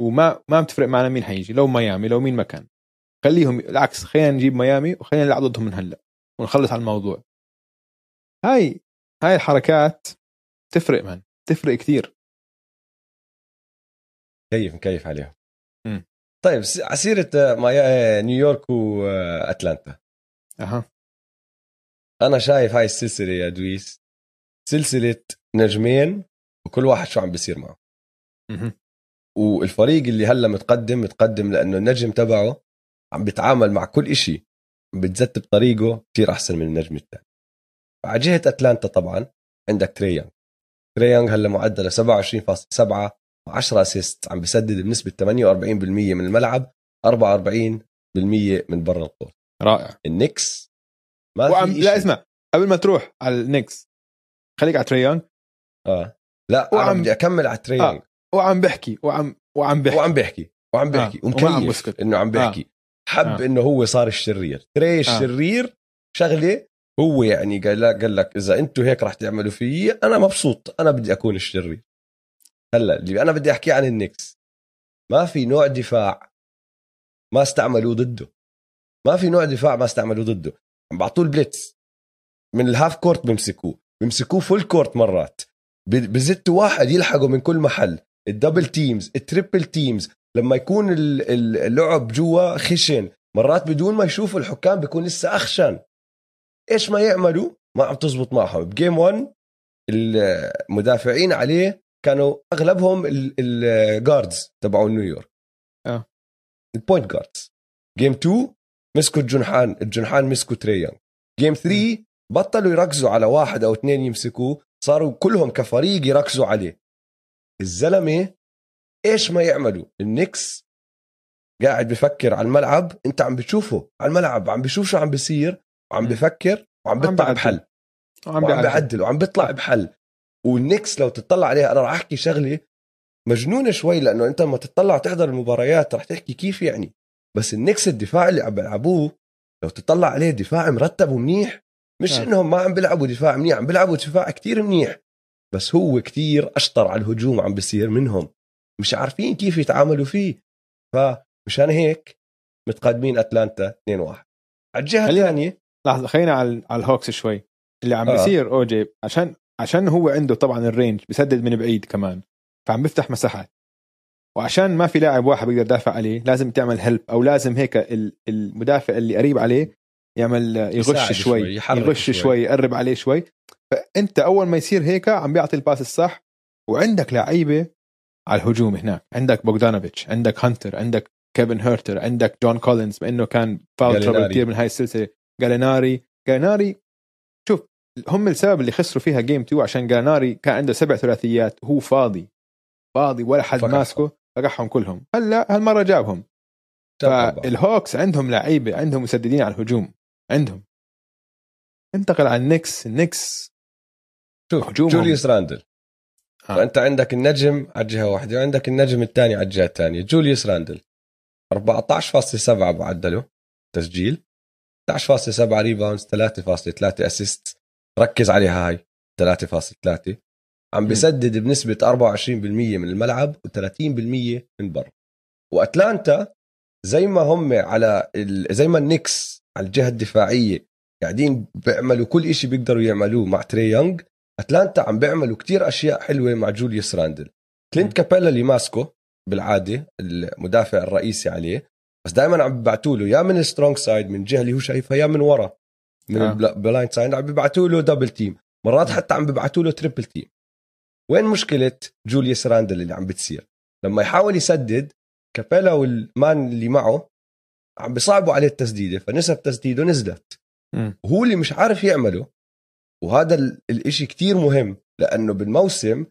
وما ما بتفرق معنا مين حيجي لو ميامي لو مين ما كان خليهم العكس خلينا نجيب ميامي وخلينا نلعب ضدهم من هلا ونخلص على الموضوع هاي هاي الحركات تفرق من تفرق كثير كيف مكيف عليهم طيب عسيرة آه، آه، نيويورك واتلانتا آه، اها انا شايف هاي السلسلة يا دويس سلسلة نجمين وكل واحد شو عم بيصير معه والفريق اللي هلا متقدم متقدم لانه النجم تبعه عم بيتعامل مع كل إشي عم بتزت بطريقه كثير أحسن من النجم الثاني على جهة أتلانتا طبعا عندك تريانج تريانج هلا معدله 27.7 10 اسيست عم بسدد بنسبة 48% من الملعب 44% من برا القوس رائع النكس ما وعم... في لا اسمع قبل ما تروح على النكس خليك على تريانج اه لا وعم... انا بدي اكمل على تريانج آه. وعم بحكي وعم وعم بحكي وعم آه. بحكي وعم بحكي آه. ومكيف انه عم آه. بحكي آه. حب آه. انه هو صار الشرير تري آه. الشرير شغله هو يعني قال لك قال لك اذا انتم هيك رح تعملوا فيي انا مبسوط انا بدي اكون الشرير هلا اللي انا بدي احكي عن النكس ما في نوع دفاع ما استعملوه ضده ما في نوع دفاع ما استعملوه ضده عم بعطوه البليتس من الهاف كورت بمسكوه بمسكوه فول كورت مرات بزتوا واحد يلحقه من كل محل الدبل تيمز التريبل تيمز لما يكون اللعب جوا خشن مرات بدون ما يشوفوا الحكام بيكون لسه اخشن ايش ما يعملوا ما عم تزبط معهم بجيم 1 المدافعين عليه كانوا اغلبهم الجاردز تبعوا نيويورك اه البوينت جاردز جيم 2 مسكوا الجنحان الجنحان مسكوا تريان جيم 3 بطلوا يركزوا على واحد او اثنين يمسكوه صاروا كلهم كفريق يركزوا عليه الزلمه ايش ما يعملوا النكس قاعد بفكر على الملعب انت عم بتشوفه على الملعب عم بشوف شو عم بيصير وعم بفكر وعم بيطلع بحل وعم بعدل وعم بيطلع بحل والنكس لو تطلع عليها انا راح احكي شغله مجنونه شوي لانه انت لما تطلع تحضر المباريات راح تحكي كيف يعني بس النكس الدفاع اللي عم بيلعبوه لو تطلع عليه دفاع مرتب ومنيح مش آه. انهم ما عم بيلعبوا دفاع منيح عم بيلعبوا دفاع كتير منيح بس هو كتير اشطر على الهجوم عم بيصير منهم مش عارفين كيف يتعاملوا فيه فمشان هيك متقدمين اتلانتا 2-1 على الجهه الثانيه لحظه خلينا على الهوكس شوي اللي عم آه. بيصير آه. اوجي عشان عشان هو عنده طبعا الرينج بسدد من بعيد كمان فعم بيفتح مساحات وعشان ما في لاعب واحد بيقدر يدافع عليه لازم تعمل هلب او لازم هيك المدافع اللي قريب عليه يعمل يغش شوي, شوي يغش شوي. شوي يقرب عليه شوي فانت اول ما يصير هيك عم بيعطي الباس الصح وعندك لعيبه على الهجوم هناك عندك بوغدانوفيتش عندك هانتر عندك كيفن هيرتر عندك جون كولينز بانه كان فاول ترابل كثير من هاي السلسله جاليناري جاليناري شوف هم السبب اللي خسروا فيها جيم 2 عشان جاليناري كان عنده سبع ثلاثيات وهو فاضي فاضي ولا حد ماسكه فقعهم كلهم هلا هالمره جابهم فالهوكس عندهم لعيبه عندهم مسددين على الهجوم عندهم انتقل على النكس النكس شوف جوليوس راندل آه. فانت عندك النجم على الجهه واحده وعندك النجم الثاني على الجهه الثانيه جوليوس راندل 14.7 معدله تسجيل 11.7 ريباوند 3.3 اسيست ركز عليها هاي 3.3 عم بسدد بنسبة 24% من الملعب و30% من برا واتلانتا زي ما هم على ال... زي ما النكس على الجهة الدفاعية قاعدين بيعملوا كل شيء بيقدروا يعملوه مع تري يونغ اتلانتا عم بيعملوا كتير اشياء حلوه مع جوليوس راندل كلينت كابيلا اللي ماسكه بالعاده المدافع الرئيسي عليه بس دائما عم ببعثوا له يا من السترونج سايد من الجهه اللي هو شايفها يا من ورا من آه. البلايند سايد عم ببعثوا له دبل تيم مرات حتى عم ببعثوا له تريبل تيم وين مشكله جوليوس راندل اللي عم بتصير لما يحاول يسدد كابيلا والمان اللي معه عم بيصعبوا عليه التسديده فنسب تسديده نزلت وهو اللي مش عارف يعمله وهذا الإشي كتير مهم لأنه بالموسم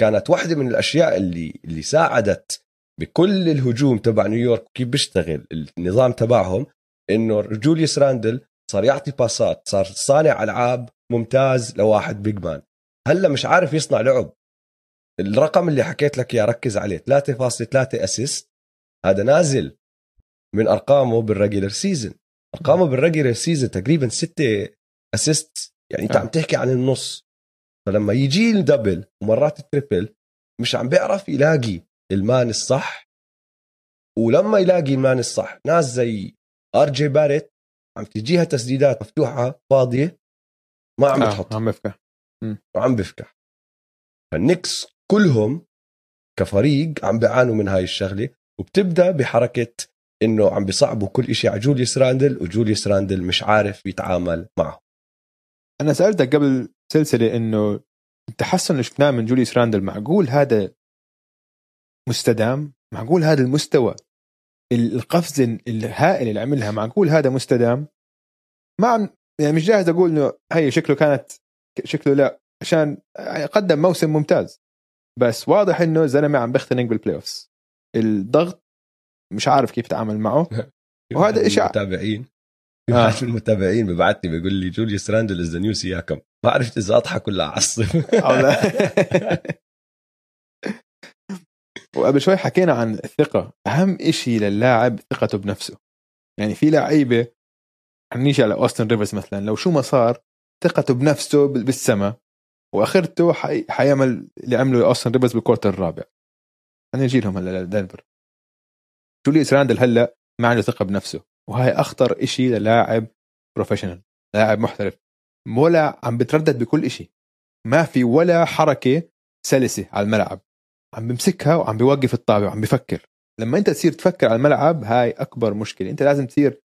كانت واحدة من الأشياء اللي اللي ساعدت بكل الهجوم تبع نيويورك كيف بيشتغل النظام تبعهم انه جوليوس راندل صار يعطي باسات صار صانع العاب ممتاز لواحد بيج مان هلا مش عارف يصنع لعب الرقم اللي حكيت لك اياه ركز عليه 3.3 اسيست هذا نازل من ارقامه بالريجلر سيزون ارقامه بالريجلر سيزون تقريبا 6 اسيست يعني انت آه. عم تحكي عن النص فلما يجي الدبل ومرات التريبل مش عم بيعرف يلاقي المان الصح ولما يلاقي المان الصح ناس زي ار جي باريت عم تجيها تسديدات مفتوحه فاضيه ما عم آه. تحط عم بفكح وعم بفكح فالنكس كلهم كفريق عم بيعانوا من هاي الشغله وبتبدا بحركه انه عم بيصعبوا كل شيء على جوليس راندل وجوليس راندل مش عارف يتعامل معه انا سالتك قبل سلسله انه التحسن اللي شفناه من جوليس راندل معقول هذا مستدام؟ معقول هذا المستوى القفزه الهائله اللي عملها معقول هذا مستدام؟ مع يعني مش جاهز اقول انه هي شكله كانت شكله لا عشان قدم موسم ممتاز بس واضح انه الزلمه عم بيختنق بالبلاي الضغط مش عارف كيف يتعامل معه وهذا يعني شيء المتابعين واحد آه. من المتابعين ببعث لي بيقول لي جوليوس راندل از ذا نيو سياكم ما عرفت اذا اضحك ولا اعصب وقبل شوي حكينا عن الثقه اهم شيء للاعب ثقته بنفسه يعني في لعيبه حنيجي على اوستن ريفرز مثلا لو شو ما صار ثقته بنفسه بالسما واخرته حي... حيعمل اللي عمله اوستن ريفرز بالكورتر الرابع انا لهم هلا لدنفر جوليوس راندل هلا ما عنده ثقه بنفسه وهي اخطر إشي للاعب بروفيشنال لاعب محترف ولا عم بتردد بكل إشي ما في ولا حركه سلسه على الملعب عم بمسكها وعم بيوقف الطابه وعم بفكر لما انت تصير تفكر على الملعب هاي اكبر مشكله انت لازم تصير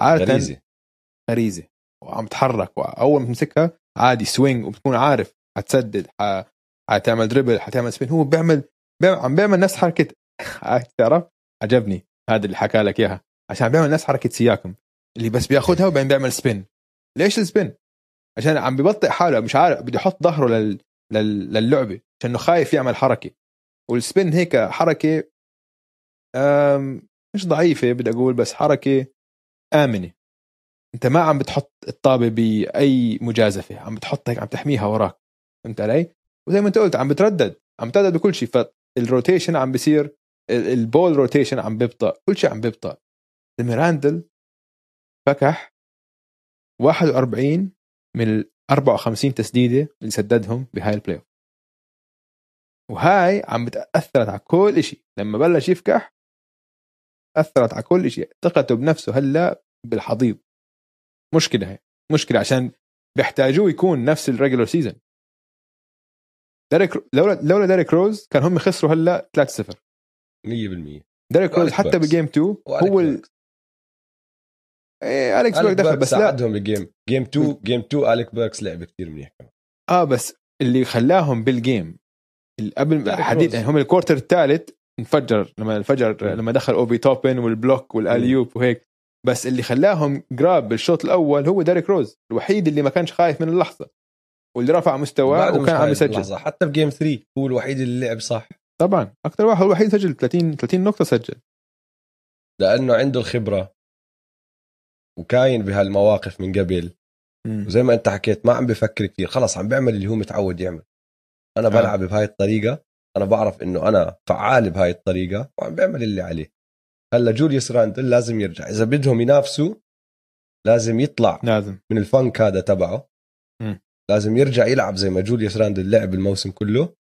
عاده غريزه غريزه وعم تحرك واول ما تمسكها عادي سوينج وبتكون عارف حتسدد ح... حتعمل دربل حتعمل سبين هو بيعمل, بيعمل عم بيعمل نفس حركه تعرف عجبني هذا اللي حكى لك اياها عشان بيعمل نفس حركه سياكم اللي بس بياخذها وبعدين بيعمل سبين ليش السبين؟ عشان عم ببطئ حاله مش عارف بده يحط ظهره لل... لل... للعبه عشانه خايف يعمل حركه والسبين هيك حركه أم... مش ضعيفه بدي اقول بس حركه امنه انت ما عم بتحط الطابه باي مجازفه عم بتحط هيك عم تحميها وراك فهمت علي؟ وزي ما انت قلت عم بتردد عم بتردد بكل شيء فالروتيشن عم بيصير البول روتيشن عم بيبطا كل شيء عم بيبطا الميراندل فكح 41 من ال 54 تسديده اللي سددهم بهاي البلاي اوف وهاي عم بتاثرت على كل شيء لما بلش يفكح اثرت على كل شيء ثقته بنفسه هلا بالحضيض مشكله هي مشكله عشان بيحتاجوه يكون نفس الريجولر سيزون ديريك لولا لولا ديريك روز كان هم خسروا هلا 3-0 100% ديريك روز حتى بجيم 2 هو ال... إيه اليكس بيرك دخل بس ساعدهم بالجيم الجيم جيم 2 جيم 2 اليك بيركس لعب كثير منيح كمان اه بس اللي خلاهم بالجيم قبل حديد يعني هم الكورتر الثالث انفجر لما انفجر لما دخل اوبي توبن والبلوك والاليوب وهيك بس اللي خلاهم جراب بالشوط الاول هو ديريك روز الوحيد اللي ما كانش خايف من اللحظه واللي رفع مستواه وكان عم يسجل حتى بجيم 3 هو الوحيد اللي لعب صح طبعا اكثر واحد هو الوحيد سجل 30 30 نقطه سجل لانه عنده الخبره وكاين بهالمواقف من قبل وزي ما انت حكيت ما عم بفكر كثير خلص عم بيعمل اللي هو متعود يعمل انا آه. بلعب آه. بهاي الطريقه انا بعرف انه انا فعال بهاي الطريقه وعم بيعمل اللي عليه هلا جوليوس راندل لازم يرجع اذا بدهم ينافسوا لازم يطلع لازم من الفنك هذا تبعه م. لازم يرجع يلعب زي ما جوليوس راندل لعب الموسم كله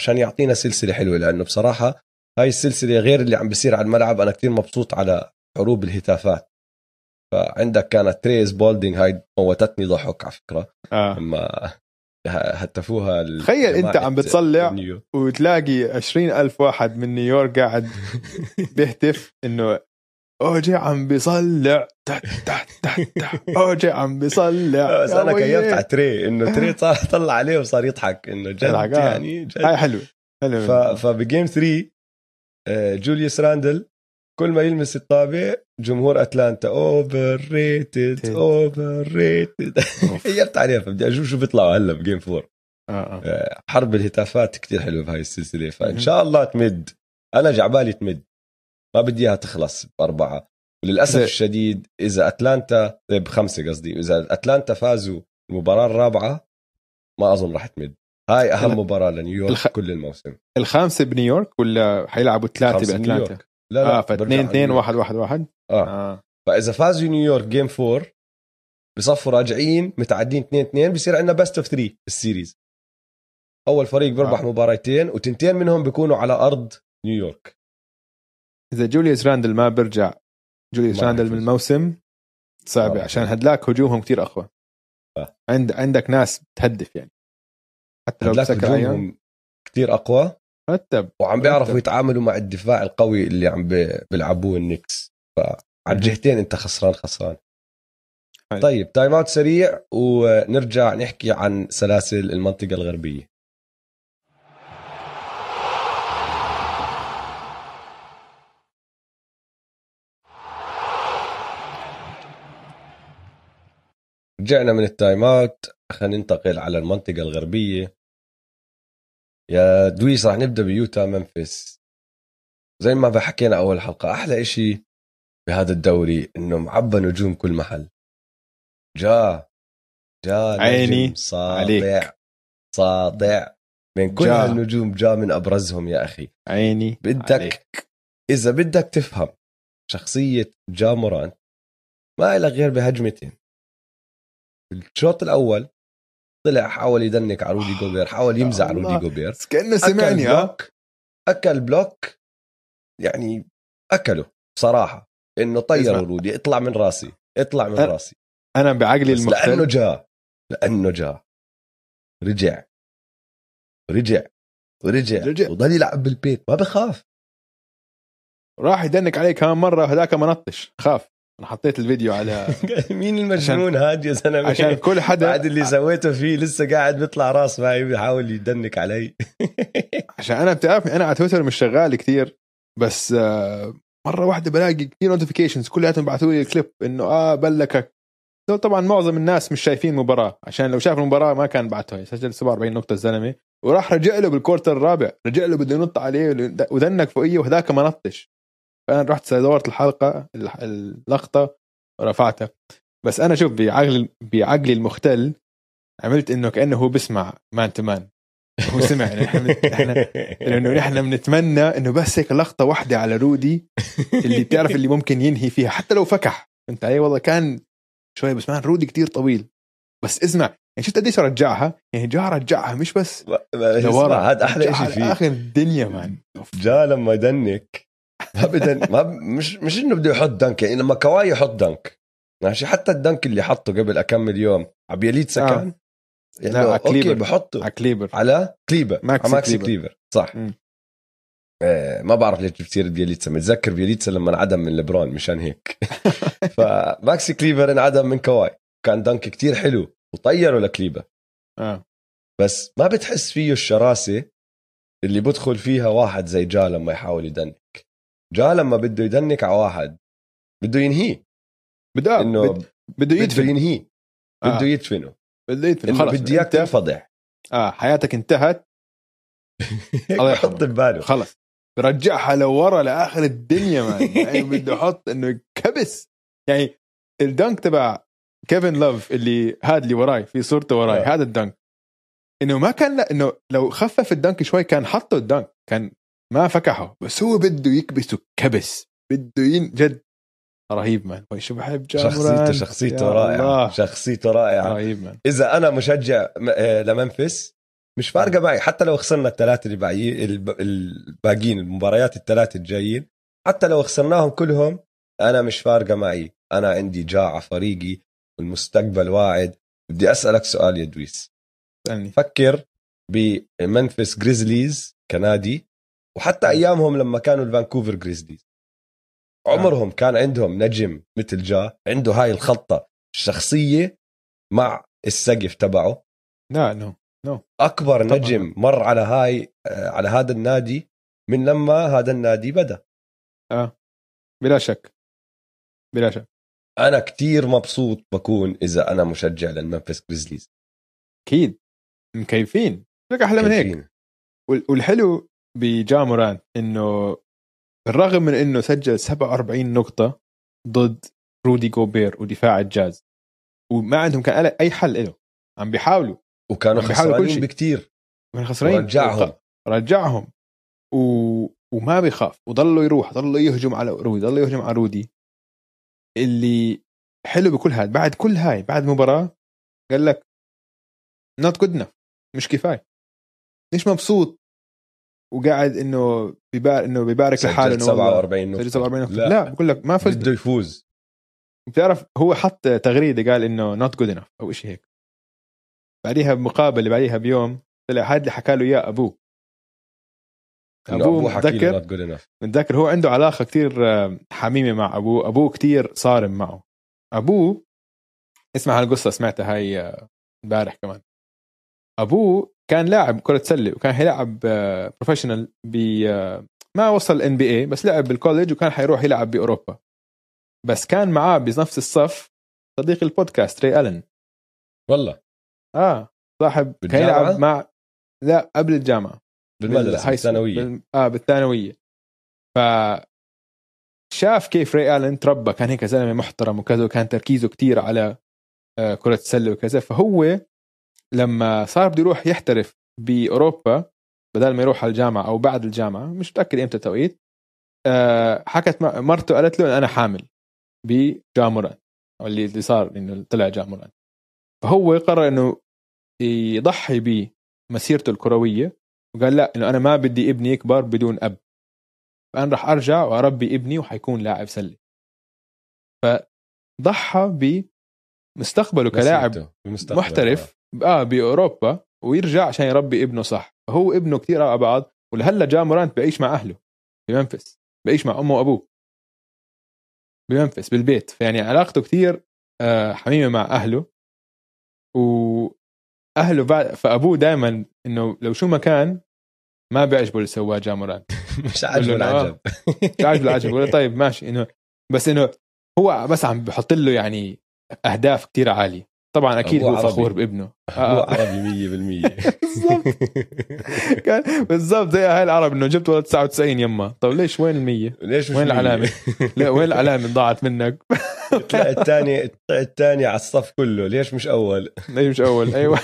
عشان يعطينا سلسله حلوه لانه بصراحه هاي السلسله غير اللي عم بيصير على الملعب انا كثير مبسوط على حروب الهتافات فعندك كانت تريز بولدينغ هاي موتتني ضحك على فكره آه. لما هتفوها تخيل انت عم بتصلع وتلاقي عشرين ألف واحد من نيويورك قاعد بيهتف انه اوجي عم بيصلع اوجي عم بيصلع آه، بس انا كيفت على تري انه تري طلع عليه وصار يضحك انه جد آه. يعني جد هاي حلو حلو فبجيم 3 آه، جوليوس راندل كل ما يلمس الطابه جمهور اتلانتا اوفر ريتد اوفر ريتد غيرت عليها فبدي اشوف شو بيطلعوا هلا بجيم فور آه،, آه. آه. حرب الهتافات كتير حلوه بهاي السلسله فان شاء الله تمد انا جعبالي تمد ما بدي اياها تخلص باربعه وللاسف زي. الشديد اذا اتلانتا طيب بخمسه قصدي اذا اتلانتا فازوا المباراه الرابعه ما اظن راح تمد هاي اهم مباراه لنيويورك الخ... كل الموسم الخامسه بنيويورك ولا حيلعبوا ثلاثه باتلانتا لا لا اه ف 2 2 1 1 1 اه فاذا فازوا نيويورك جيم 4 بصفوا راجعين متعدين 2 2 بصير عندنا بيست اوف 3 السيريز اول فريق بيربح آه. مباراتين وتنتين منهم بيكونوا على ارض نيويورك اذا جوليوس راندل ما بيرجع جوليوس راندل من الموسم صعبه آه. عشان هدلاك هجومهم كتير اقوى آه. عند عندك ناس بتهدف يعني حتى لو هدلاك هجومهم كثير اقوى رتب وعم بيعرفوا يتعاملوا مع الدفاع القوي اللي عم بيلعبوه النكس فعلى الجهتين انت خسران خسران حلو. طيب تايم اوت سريع ونرجع نحكي عن سلاسل المنطقه الغربيه رجعنا من التايم اوت خلينا ننتقل على المنطقه الغربيه يا دويس رح نبدا بيوتا منفس زي ما حكينا اول حلقه احلى إشي بهذا الدوري انه معبى نجوم كل محل جا جا عيني صادع صادع من كل جا. النجوم جا من ابرزهم يا اخي عيني بدك عليك. اذا بدك تفهم شخصيه جا مورانت ما إلا غير بهجمتين الشوط الاول طلع حاول يدنك على رودي آه، جوبير حاول يمزع على رودي جوبير كانه سمعني أكل بلوك اكل بلوك يعني اكله بصراحه انه طير رودي اطلع من راسي اطلع من أنا راسي انا بعقلي المختل لانه جاء لانه جاء رجع رجع ورجع رجع وضل يلعب بالبيت ما بخاف راح يدنك عليه كمان مره هذاك ما نطش خاف انا حطيت الفيديو على مين المجنون هاد يا زلمه عشان كل حدا بعد اللي سويته فيه لسه قاعد بيطلع راس معي بيحاول يدنك علي عشان انا بتعرف انا على تويتر مش شغال كثير بس آه، مره واحده بلاقي كثير نوتيفيكيشنز كلياتهم بعثوا لي الكليب انه اه بلكك طبعا معظم الناس مش شايفين مباراة عشان لو شاف المباراة ما كان بعتها سجل 47 نقطة الزلمة وراح رجع له بالكورتر الرابع رجع له بده ينط عليه ودنك فوقيه وهذاك ما نطش فانا رحت دورت الحلقه اللقطه ورفعتها بس انا شوف بعقل بعقلي المختل عملت انه كانه هو بيسمع مان تو مان هو سمع احنا لانه نحن بنتمنى انه بس هيك لقطه واحده على رودي اللي بتعرف اللي ممكن ينهي فيها حتى لو فكح انت علي والله كان شوي بس مان رودي كتير طويل بس اسمع يعني شفت قديش رجعها يعني جا رجعها مش بس لورا هذا احلى شيء فيه اخر الدنيا مان جا لما دنك ابدا ما مش مش انه بده يحط دنك يعني لما كواي يحط دنك ماشي حتى الدنك اللي حطه قبل كم يوم على بياليتسا آه. كان يعني لا على كليبر اوكي بحطه على كليبر على كليبر ماكس, ماكس كليبر. كليبر صح آه ما بعرف ليش بتصير بياليتسا متذكر بياليتسا لما انعدم من لبرون مشان هيك فماكس كليبر انعدم من كواي كان دنك كتير حلو وطيره لكليبر آه. بس ما بتحس فيه الشراسه اللي بدخل فيها واحد زي جا لما يحاول يدنك جا لما بده يدنك على واحد بده ينهيه بده انه بد... بده يدفن بده ينهيه آه. بده يدفنه بده يدفنه خلص بده اياك تنفضح اه حياتك انتهت الله يحط بباله خلص رجعها لورا لاخر الدنيا مان يعني بده يحط انه كبس يعني الدنك تبع كيفن لوف اللي هذا اللي وراي في صورته وراي هذا آه. الدنك انه ما كان انه لو خفف الدنك شوي كان حطه الدنك كان ما فكحه بس هو بده يكبسه كبس بده ين جد رهيب مان شو بحب جامران شخصيته شخصيته رائعه شخصيته رائعه رهيب مان اذا انا مشجع آه، لمنفس مش فارقه معي حتى لو خسرنا الثلاثه اللي باقيين الباقيين المباريات الثلاثه الجايين حتى لو خسرناهم كلهم انا مش فارقه معي انا عندي جاع فريقي والمستقبل واعد بدي اسالك سؤال يا دويس فكر بمنفس جريزليز كنادي وحتى إيه. ايامهم لما كانوا الفانكوفر جريزليز عمرهم كان عندهم نجم مثل جا عنده هاي الخلطه الشخصيه مع السقف تبعه لا نو نو اكبر طبعا. نجم مر على هاي آه، على هذا النادي من لما هذا النادي بدا اه بلا شك بلا شك انا كتير مبسوط بكون اذا انا مشجع للمنفس جريزليز اكيد مكيفين لك احلى من هيك والحلو بجاموران انه بالرغم من انه سجل 47 نقطة ضد رودي جوبير ودفاع الجاز وما عندهم كان اي حل له عم بيحاولوا وكانوا خسرانين بكثير كانوا خسرانين رجعهم رجعهم و... وما بيخاف وضلوا يروح ضلوا يهجم على رودي ضلوا يهجم على رودي اللي حلو بكل هذا بعد كل هاي بعد مباراة قال لك نوت جود مش كفايه مش مبسوط وقاعد انه ببار انه بيبارك لحاله انه 47 نقطة 47 نقطة لا, لا بقول لك ما فزت بده يفوز بتعرف هو حط تغريدة قال انه نوت جود انف او شيء هيك بعديها بمقابلة بعديها بيوم طلع هذا اللي حكى له اياه ابوه ابوه متذكر متذكر هو عنده علاقه كثير آه، حميمه مع ابوه ابوه كثير صارم معه ابوه اسمع هالقصه سمعتها هاي آه، امبارح كمان ابوه كان لاعب كره سله وكان حيلعب بروفيشنال آه، ب آه، ما وصل ان بي اي بس لعب بالكولج وكان حيروح يلعب باوروبا بس كان معاه بنفس الصف صديق البودكاست ري الن والله اه صاحب كان يلعب مع لا قبل الجامعه بالمدرسه الثانويه بال... اه بالثانويه ف شاف كيف ري الن تربى كان هيك زلمه محترم وكذا وكان تركيزه كتير على آه، كره السله وكذا فهو لما صار بده يروح يحترف باوروبا بدل ما يروح على الجامعه او بعد الجامعه مش متاكد امتى التوقيت آه، حكت مرته قالت له إن انا حامل بجامران اللي اللي صار انه طلع جامران فهو قرر انه يضحي بمسيرته الكرويه وقال لا انه انا ما بدي ابني يكبر بدون اب فانا راح ارجع واربي ابني وحيكون لاعب سله فضحى بمستقبله كلاعب محترف اه باوروبا ويرجع عشان يربي ابنه صح هو ابنه كثير على بعض ولهلا جا مورانت بعيش مع اهله بمنفس بعيش مع امه وابوه بمنفس بالبيت فيعني علاقته كثير آه، حميمه مع اهله واهله بعد فابوه دائما انه لو شو ما كان ما بيعجبه اللي سواه جا مورانت مش عاجبه آه، العجب مش عاجبه العجب ولا طيب ماشي انه بس انه هو بس عم بحط له يعني اهداف كتير عاليه طبعا اكيد هو, فخور بابنه هو آه. عربي 100% بالضبط بالضبط زي هاي العرب انه جبت ولد 99 يما طب ليش وين المية ليش وين العلامة لا وين العلامة ضاعت منك طلعت الثاني طلعت الثاني على الصف كله ليش مش اول ليش مش اول ايوه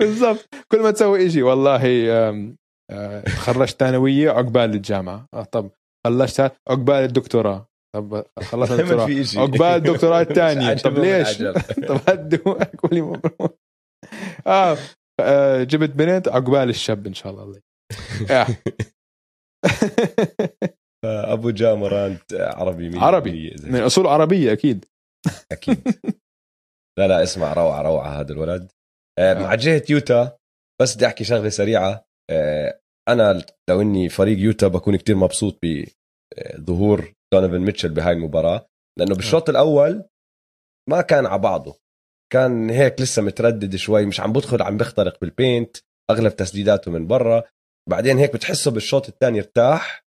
بالضبط كل ما تسوي شيء والله تخرجت آه، ثانويه عقبال الجامعه آه، طب خلصت عقبال الدكتوراه طب خلصنا الدكتوراه عقبال الدكتوراه الثانيه طب ليش؟ طب هدوك قول مبروك آه،, اه جبت بنت عقبال الشاب ان شاء الله آه. آه، ابو جامرانت عربي مين عربي من اصول عربيه اكيد اكيد لا لا اسمع روعه روعه هذا الولد مع جهه يوتا بس بدي احكي شغله سريعه انا لو اني فريق يوتا بكون كتير مبسوط ظهور دونيفن ميتشل بهاي المباراه لانه بالشوط نعم. الاول ما كان على بعضه كان هيك لسه متردد شوي مش عم بدخل عم بخترق بالبينت اغلب تسديداته من برا بعدين هيك بتحسه بالشوط الثاني ارتاح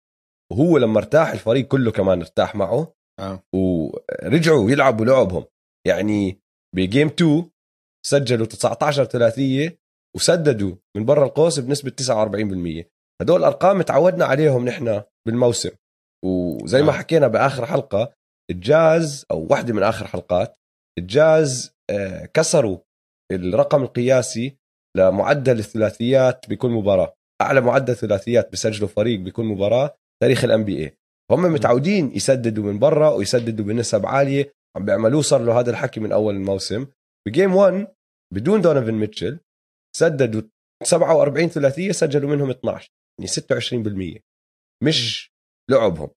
وهو لما ارتاح الفريق كله كمان ارتاح معه آه. ورجعوا يلعبوا لعبهم يعني بجيم 2 سجلوا 19 ثلاثيه وسددوا من برا القوس بنسبه 49% هدول ارقام تعودنا عليهم نحن بالموسم وزي ما آه. حكينا باخر حلقه الجاز او واحده من اخر حلقات الجاز آه، كسروا الرقم القياسي لمعدل الثلاثيات بكل مباراه اعلى معدل ثلاثيات بسجله فريق بكل مباراه تاريخ الان بي اي هم متعودين يسددوا من برا ويسددوا بنسب عاليه عم بيعملوه صار له هذا الحكي من اول الموسم بجيم 1 بدون دونيفن ميتشل سددوا 47 ثلاثيه سجلوا منهم 12 يعني 26% مش لعبهم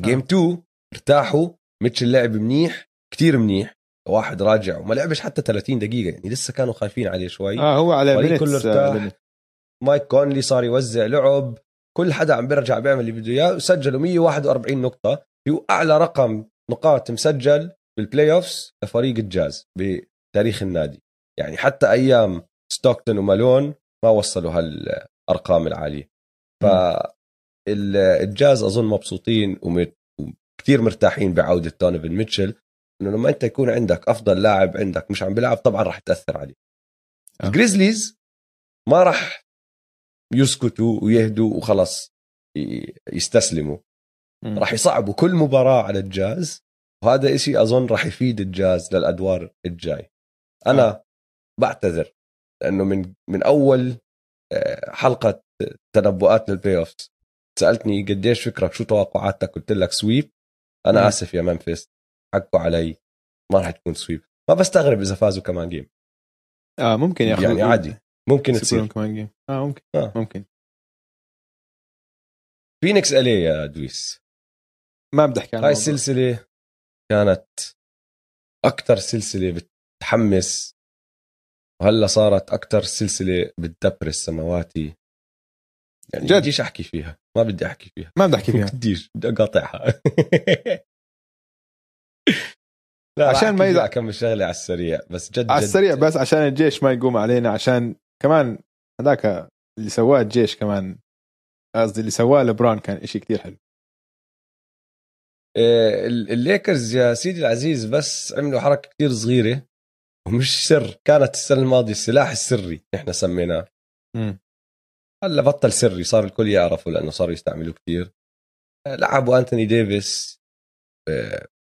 جيم 2 آه. ارتاحوا ميتشل لعب منيح كتير منيح واحد راجع وما لعبش حتى 30 دقيقه يعني لسه كانوا خايفين عليه شوي اه هو على كله آه، ارتاح مايك كونلي صار يوزع لعب كل حدا عم بيرجع بيعمل اللي بده اياه وسجلوا 141 نقطه هو اعلى رقم نقاط مسجل بالبلاي اوفز لفريق الجاز بتاريخ النادي يعني حتى ايام ستوكتون ومالون ما وصلوا هالارقام العاليه ف الجاز اظن مبسوطين وكثير مرتاحين بعوده دونيفن ميتشل انه لما انت يكون عندك افضل لاعب عندك مش عم بيلعب طبعا راح تاثر عليه آه. الجريزليز ما راح يسكتوا ويهدوا وخلص يستسلموا راح يصعبوا كل مباراه على الجاز وهذا إشي اظن راح يفيد الجاز للادوار الجاي انا أه. بعتذر لانه من من اول آه، حلقه تنبؤات للبي اوف سالتني قديش فكرك شو توقعاتك قلت لك سويب انا مم. اسف يا منفس حقوا علي ما راح تكون سويب ما بستغرب اذا فازوا كمان جيم اه ممكن ياخذوا يعني عادي ممكن تصير كمان جيم اه ممكن آه. ممكن فينيكس الي يا دويس ما بدي احكي هاي السلسله كانت اكثر سلسله بتحمس وهلا صارت اكثر سلسله بتدبر السماواتي يعني جد. بديش احكي فيها ما بدي احكي فيها ما بدي احكي فيها بديش بدي اقاطعها لا عشان ما يزعل كم شغله على السريع بس جد على السريع بس عشان الجيش ما يقوم علينا عشان كمان هذاك اللي سواه الجيش كمان قصدي اللي سواه لبران كان إشي كتير حلو إيه، الليكرز يا سيدي العزيز بس عملوا حركة كتير صغيرة ومش سر كانت السنة الماضية السلاح السري نحن سميناه هلا بطل سري صار الكل يعرفه لانه صاروا يستعملوه كثير آه، لعبوا انتوني ديفيس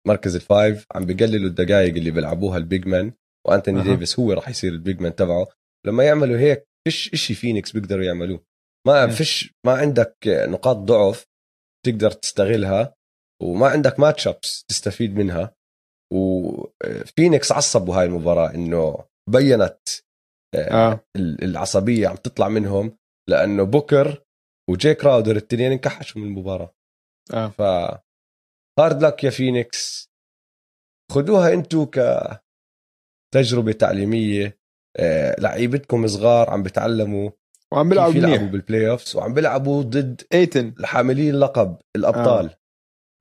مركز الفايف عم بقللوا الدقائق اللي بيلعبوها البيج مان وانتوني أه. ديفيس هو راح يصير البيج مان تبعه لما يعملوا هيك فيش إشي فينيكس بيقدروا يعملوه ما إيه. فيش ما عندك نقاط ضعف تقدر تستغلها وما عندك ماتش ابس تستفيد منها وفينيكس آه، عصبوا هاي المباراه انه بينت آه. آه. العصبيه عم تطلع منهم لانه بوكر وجيك كراودر الاثنين انكحشوا من المباراه آه. ف هارد لك يا فينيكس خذوها انتو كتجربه تعليميه آه، لعيبتكم صغار عم بتعلموا وعم بيلعبوا منيح بيلعبوا بالبلاي اوفز وعم بيلعبوا ضد ايتن الحاملين لقب الابطال آه.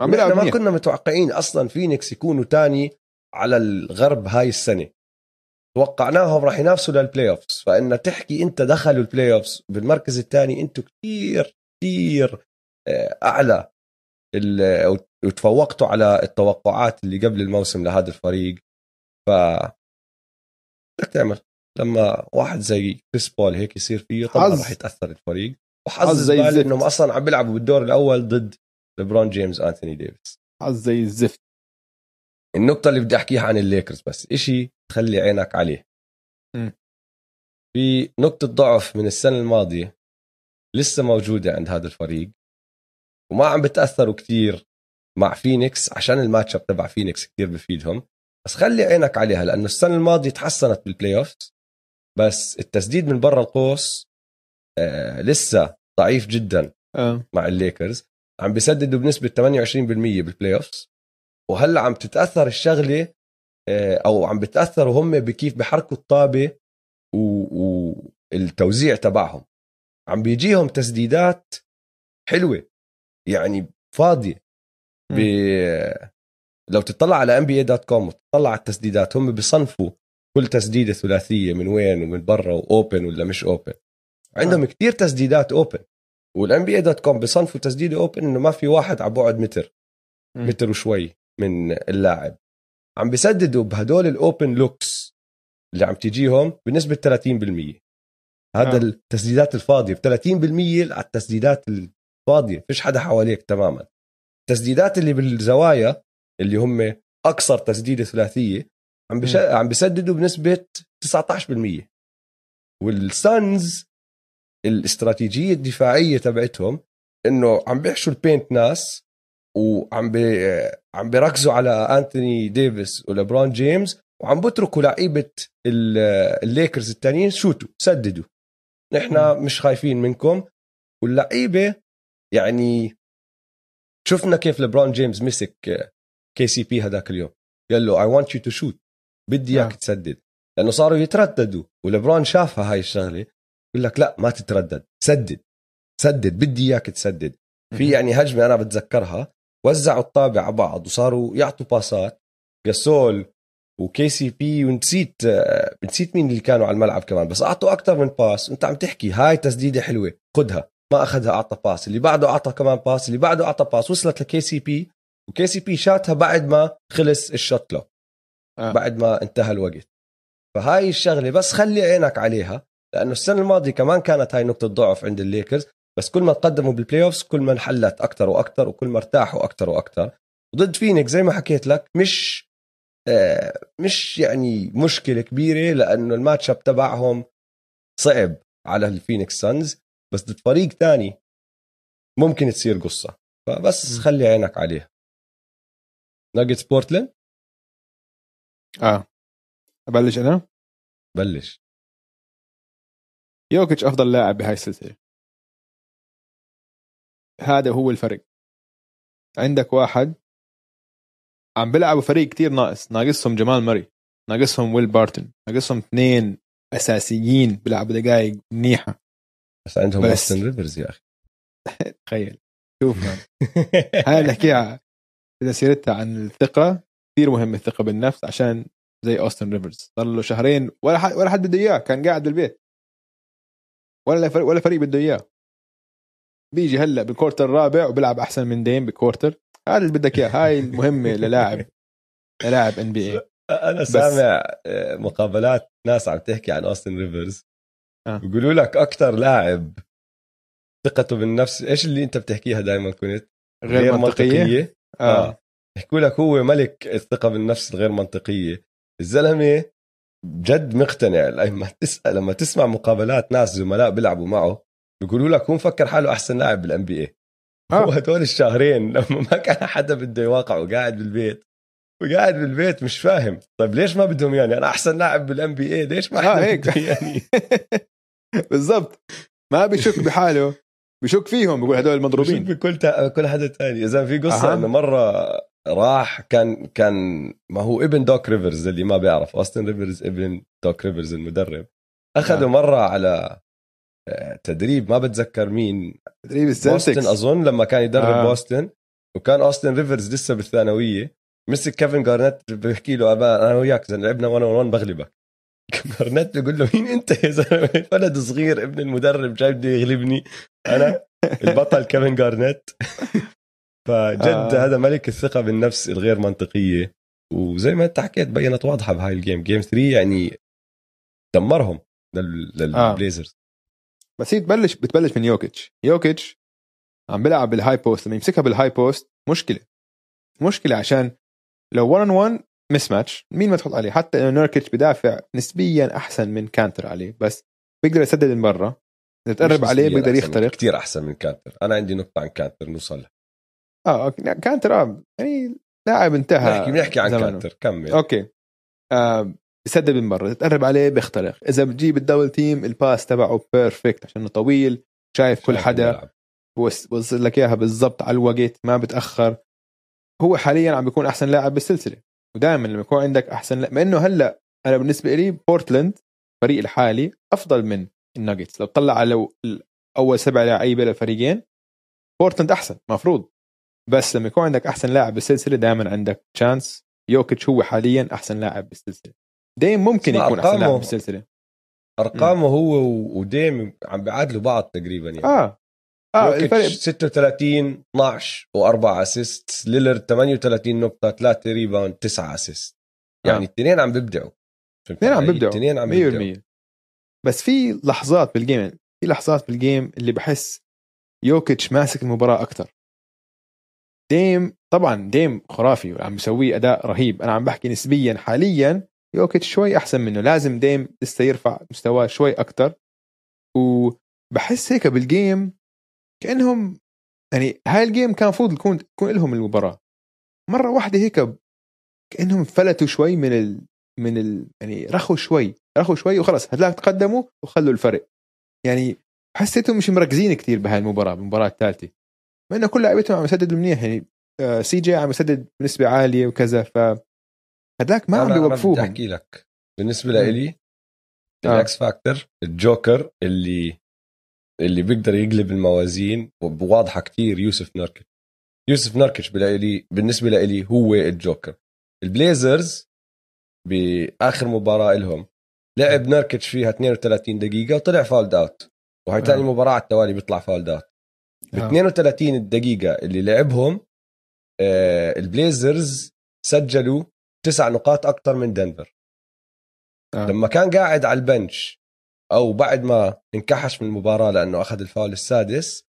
عم بيلعبوا ما كنا متوقعين اصلا فينيكس يكونوا تاني على الغرب هاي السنه توقعناهم راح ينافسوا للبلاي اوفز فان تحكي انت دخلوا البلاي اوفز بالمركز الثاني انتم كثير كثير آه، اعلى آه، وتفوقتوا على التوقعات اللي قبل الموسم لهذا الفريق ف بدك تعمل لما واحد زي كريس بول هيك يصير فيه طبعا راح يتاثر الفريق وحظ زي انهم اصلا عم بيلعبوا بالدور الاول ضد ليبرون جيمس انثوني ديفيس حظ زي الزفت النقطه اللي بدي احكيها عن الليكرز بس إشي تخلي عينك عليه في نقطه ضعف من السنه الماضيه لسه موجوده عند هذا الفريق وما عم بتاثروا كثير مع فينيكس عشان الماتش اب تبع فينيكس كثير بفيدهم بس خلي عينك عليها لانه السنه الماضيه تحسنت بالبلاي اوف بس التسديد من برا القوس آه لسه ضعيف جدا أه. مع الليكرز عم بيسددوا بنسبه 28% بالبلاي اوف وهلا عم تتاثر الشغله آه، او عم بتاثروا هم بكيف بحركوا الطابه والتوزيع تبعهم عم بيجيهم تسديدات حلوه يعني فاضيه ب... لو تطلع على ام بي اي دوت كوم وتطلع على التسديدات هم بيصنفوا كل تسديده ثلاثيه من وين ومن برا واوبن ولا مش اوبن عندهم آه. كثير تسديدات اوبن والان بي اي دوت كوم بصنفوا تسديده اوبن انه ما في واحد على بعد متر م. متر وشوي من اللاعب عم بسددوا بهدول الاوبن لوكس اللي عم تجيهم بنسبه 30% هذا آه. التسديدات الفاضيه ب 30% على التسديدات الفاضيه فيش حدا حواليك تماما التسديدات اللي بالزوايا اللي هم اقصر تسديده ثلاثيه عم بش... عم بسددوا بنسبه 19% والسانز الاستراتيجيه الدفاعيه تبعتهم انه عم بيحشوا البينت ناس وعم بي عم بيركزوا على انتوني ديفيس ولبرون جيمس وعم بتركوا لعيبه الليكرز الثانيين شوتوا سددوا نحن مش خايفين منكم واللعيبه يعني شفنا كيف لبرون جيمس مسك كي سي بي هذاك اليوم قال له اي ونت يو تو شوت بدي اياك نعم. تسدد لانه صاروا يترددوا ولبرون شافها هاي الشغله يقول لك لا ما تتردد سدد سدد بدي اياك تسدد في يعني هجمه انا بتذكرها وزعوا الطابع على بعض وصاروا يعطوا باسات جاسول وكي سي بي ونسيت آه، نسيت مين اللي كانوا على الملعب كمان بس اعطوا اكثر من باس انت عم تحكي هاي تسديده حلوه خدها ما اخذها اعطى باس اللي بعده اعطى كمان باس اللي بعده اعطى باس وصلت لكي سي بي وكي سي بي شاتها بعد ما خلص الشوت له آه. بعد ما انتهى الوقت فهاي الشغله بس خلي عينك عليها لانه السنه الماضيه كمان كانت هاي نقطه ضعف عند الليكرز بس كل ما تقدموا بالبلاي اوفز كل ما انحلت اكثر واكثر وكل ما ارتاحوا اكثر واكثر وضد فينيكس زي ما حكيت لك مش آه مش يعني مشكله كبيره لانه الماتش اب تبعهم صعب على الفينيكس سانز بس ضد فريق ثاني ممكن تصير قصه فبس خلي عينك عليها ناجتس بورتلين اه ابلش انا بلش يوكيتش افضل لاعب بهاي السلسله هذا هو الفرق عندك واحد عم بيلعبوا فريق كتير ناقص ناقصهم جمال مري ناقصهم ويل بارتن ناقصهم اثنين اساسيين بيلعبوا دقائق منيحه بس عندهم بس... ريفرز يا اخي تخيل شوف هاي نحكيها اذا سيرتها عن الثقه كثير مهم الثقه بالنفس عشان زي اوستن ريفرز صار له شهرين ولا حد ولا حد بده اياه كان قاعد بالبيت ولا فريق ولا فريق بده اياه بيجي هلا بالكورتر الرابع وبيلعب احسن من ديم بالكورتر هذا اللي بدك اياه هاي المهمه للاعب للاعب ان بي اي انا سامع آه، مقابلات ناس عم تحكي عن اوستن ريفرز آه. بيقولوا لك اكثر لاعب ثقته بالنفس ايش اللي انت بتحكيها دائما كنت غير, غير منطقيه, منطقية. اه, آه. لك هو ملك الثقه بالنفس الغير منطقيه الزلمه جد مقتنع لما تسال لما تسمع مقابلات ناس زملاء بيلعبوا معه بيقولوا لك هو مفكر حاله احسن لاعب بالان بي اي آه. هو هدول الشهرين لما ما كان حدا بده يواقعه قاعد بالبيت وقاعد بالبيت مش فاهم طيب ليش ما بدهم يعني انا احسن لاعب بالان بي اي ليش ما آه، حدا آه هيك يعني بالضبط ما بيشك بحاله بشك فيهم بقول هدول المضروبين بكل تا... كل حدا تاني اذا في قصه أه. انه مره راح كان كان ما هو ابن دوك ريفرز اللي ما بيعرف اوستن ريفرز ابن دوك ريفرز المدرب اخذوا آه. مره على تدريب ما بتذكر مين تدريب بوستن اظن لما كان يدرب آه. بوستن وكان اوستن ريفرز لسه بالثانويه مسك كيفن جارنت بيحكي له انا وياك اذا لعبنا 1 1 بغلبك جارنت بيقول له مين انت يا زلمه ولد صغير ابن المدرب جاي بده يغلبني انا البطل كيفن جارنت فجد آه. هذا ملك الثقه بالنفس الغير منطقيه وزي ما انت حكيت بينت واضحه بهاي الجيم جيم 3 يعني دمرهم للبليزرز آه. بس هي تبلش بتبلش من يوكيتش يوكيتش عم بيلعب بالهاي بوست لما يمسكها بالهاي بوست مشكله مشكله عشان لو 1 1 مس ماتش مين ما تحط عليه حتى انه نيركيتش بدافع نسبيا احسن من كانتر عليه بس بيقدر يسدد من برا اذا تقرب عليه بيقدر يخترق كثير احسن من كانتر انا عندي نقطه عن كانتر نوصلها اه اوكي كانتر اه يعني لاعب انتهى بنحكي بنحكي عن زمانه. كانتر كمل اوكي آه بسدد من برا تقرب عليه بيخترق اذا بتجيب الدبل تيم الباس تبعه بيرفكت عشان طويل شايف كل حدا وصل لك اياها بالضبط على الوقت ما بتاخر هو حاليا عم بيكون احسن لاعب بالسلسله ودائما لما يكون عندك احسن لاعب مع انه هلا انا بالنسبه لي بورتلاند الفريق الحالي افضل من الناجتس لو تطلع على اول سبع لعيبه للفريقين بورتلاند احسن مفروض بس لما يكون عندك احسن لاعب بالسلسله دائما عندك تشانس يوكيتش هو حاليا احسن لاعب بالسلسله ديم ممكن يكون احسن لاعب بالسلسله ارقامه هو وديم عم بيعادلوا بعض تقريبا يعني اه اه الفرق 36 12 و4 اسيست ليلر 38 نقطه 3 ريباوند 9 اسيست يعني آه. الاثنين عم بيبدعوا الاثنين عم بيبدعوا الاثنين عم بيبدعوا 100% بس في لحظات بالجيم في لحظات بالجيم اللي بحس يوكيتش ماسك المباراه اكثر ديم طبعا ديم خرافي عم بيسوي اداء رهيب انا عم بحكي نسبيا حاليا يوكيتش شوي احسن منه لازم ديم لسه يرفع مستواه شوي اكثر وبحس هيك بالجيم كانهم يعني هاي الجيم كان المفروض تكون تكون لهم المباراه مره واحده هيك كانهم فلتوا شوي من ال... من ال... يعني رخوا شوي رخوا شوي وخلص هذلاك تقدموا وخلوا الفرق يعني حسيتهم مش مركزين كثير بهاي المباراه بالمباراه الثالثه مع انه كل لعيبتهم عم يسددوا منيح يعني آه، سي جي عم يسدد بنسبه عاليه وكذا ف هداك ما عم بيوقفوهم بدي احكي لك بالنسبه لإلي الاكس آه. فاكتور الجوكر اللي اللي بيقدر يقلب الموازين وواضحه كثير يوسف نركش يوسف نركش بالنسبه لإلي هو الجوكر البليزرز باخر مباراه لهم لعب نركتش فيها 32 دقيقة وطلع فاولد اوت وهي ثاني آه. مباراة على التوالي بيطلع فاولد اوت آه. ب 32 الدقيقة اللي لعبهم آه البليزرز سجلوا تسع نقاط اكثر من دنفر آه. لما كان قاعد على البنش او بعد ما انكحش من المباراه لانه اخذ الفاول السادس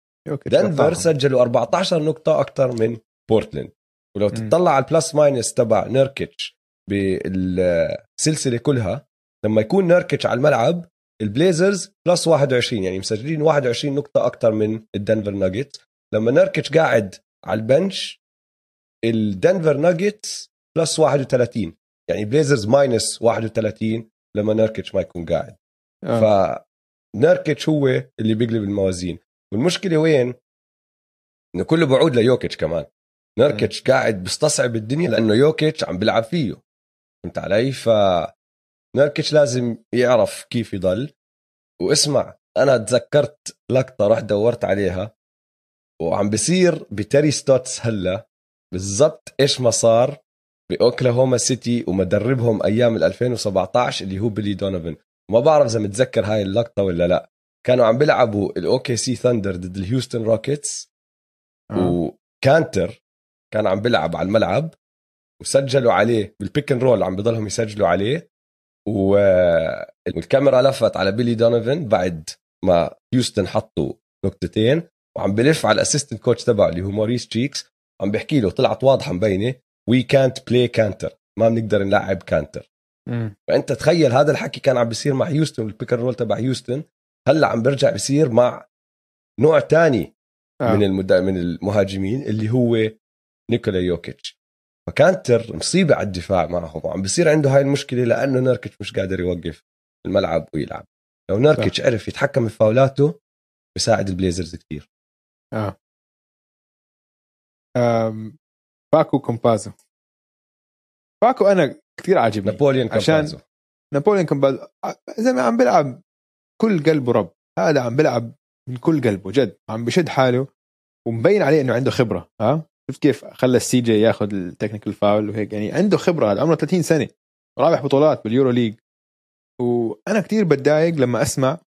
دنفر سجلوا 14 نقطه اكثر من بورتلاند ولو تطلع على البلس ماينس تبع نيركيتش بالسلسله كلها لما يكون نيركيتش على الملعب البليزرز بلس 21 يعني مسجلين 21 نقطه اكثر من الدنفر ناجتس لما نيركيتش قاعد على البنش الدنفر ناجتس بلس 31 يعني بليزرز ماينس 31 لما نركتش ما يكون قاعد آه. ف فنركتش هو اللي بيقلب الموازين والمشكله وين انه كله بعود ليوكيتش كمان نركتش آه. قاعد بيستصعب الدنيا لانه يوكيتش عم بيلعب فيه فهمت علي ف نركتش لازم يعرف كيف يضل واسمع انا تذكرت لقطه رحت دورت عليها وعم بصير بتري ستوتس هلا بالضبط ايش ما صار باوكلاهوما سيتي ومدربهم ايام ال 2017 اللي هو بيلي دونوفن وما بعرف اذا متذكر هاي اللقطه ولا لا كانوا عم بيلعبوا الاوكي سي ثاندر ضد الهيوستن روكيتس آه. وكانتر كان عم بيلعب على الملعب وسجلوا عليه بالبيك ان رول عم بضلهم يسجلوا عليه والكاميرا لفت على بيلي دونيفن بعد ما هيوستن حطوا نقطتين وعم بلف على الاسيستنت كوتش تبعه اللي هو موريس تشيكس عم بحكي له طلعت واضحه مبينه وي كانت بلاي كانتر ما بنقدر نلعب كانتر مم. فانت تخيل هذا الحكي كان عم بيصير مع هيوستن والبيك رول تبع هيوستن هلا عم بيرجع بيصير مع نوع تاني آه. من المد... من المهاجمين اللي هو نيكولا يوكيتش فكانتر مصيبه على الدفاع معهم وعم بيصير عنده هاي المشكله لانه نيركيتش مش قادر يوقف الملعب ويلعب لو نيركيتش عرف يتحكم بفاولاته بيساعد البليزرز كثير اه باكو كومبازو باكو انا كثير عاجبني نابوليون كومبازو عشان نابوليون كومبازو زلمه آه، عم بيلعب كل قلبه رب هذا عم بيلعب من كل قلبه جد عم بشد حاله ومبين عليه انه عنده خبره ها شفت كيف خلى السي جي ياخذ التكنيكال فاول وهيك يعني عنده خبره هذا عمره 30 سنه رابح بطولات باليورو ليج وانا كثير بتضايق لما اسمع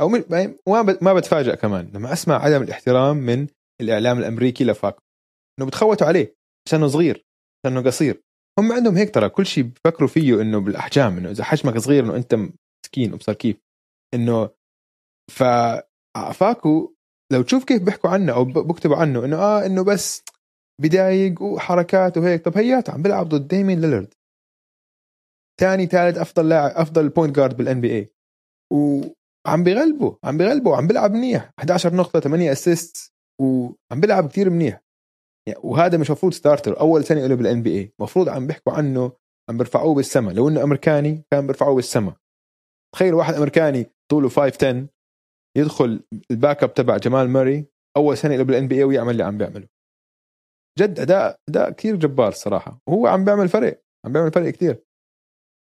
او يعني ما ما بتفاجئ كمان لما اسمع عدم الاحترام من الاعلام الامريكي لفاك انه بتخوتوا عليه عشانه صغير عشانه قصير هم عندهم هيك ترى كل شيء بفكروا فيه انه بالاحجام انه اذا حجمك صغير انه انت مسكين ابصر كيف انه ف فاكو لو تشوف كيف بيحكوا عنه او بكتبوا عنه انه اه انه بس بدايق وحركات وهيك طب هيات عم بيلعب ضد ديمين ليلرد ثاني ثالث افضل لاعب افضل بوينت جارد بالان بي اي وعم بيغلبه عم بيغلبه عم بيلعب منيح 11 نقطه 8 اسيست وعم بيلعب كثير منيح يعني، وهذا مش مفروض ستارتر اول سنه له بالان بي اي المفروض عم بيحكوا عنه عم بيرفعوه بالسما لو انه امريكاني كان بيرفعوه بالسما تخيل واحد امريكاني طوله 510 يدخل الباك اب تبع جمال ماري اول سنه له بالان بي اي ويعمل اللي عم بيعمله جد اداء اداء كثير جبار صراحه وهو عم بيعمل فرق عم بيعمل فرق كثير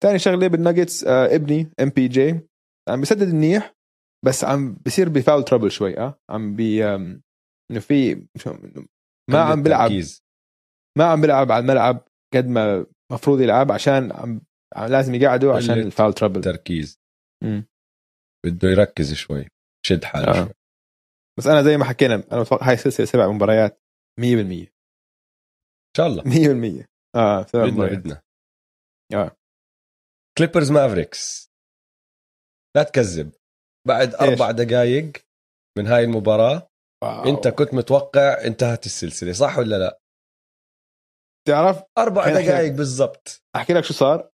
ثاني شغله بالناجتس آه ابني ام بي جي عم بسدد منيح بس عم بصير بفاول ترابل شوي اه عم بي انه في ما عم بلعب ما عم بلعب على الملعب قد ما مفروض يلعب عشان عم لازم يقعدوا عشان الفاول ترابل تركيز بده يركز شوي شد حاله آه. شوي بس انا زي ما حكينا انا متوقع هاي سلسله سبع مباريات 100% ان شاء الله 100% اه سبع بدنا مباريات. بدنا اه كليبرز مافريكس لا تكذب بعد اربع دقائق من هاي المباراه واو. انت كنت متوقع انتهت السلسله صح ولا لا تعرف اربع دقائق بالضبط احكي لك شو صار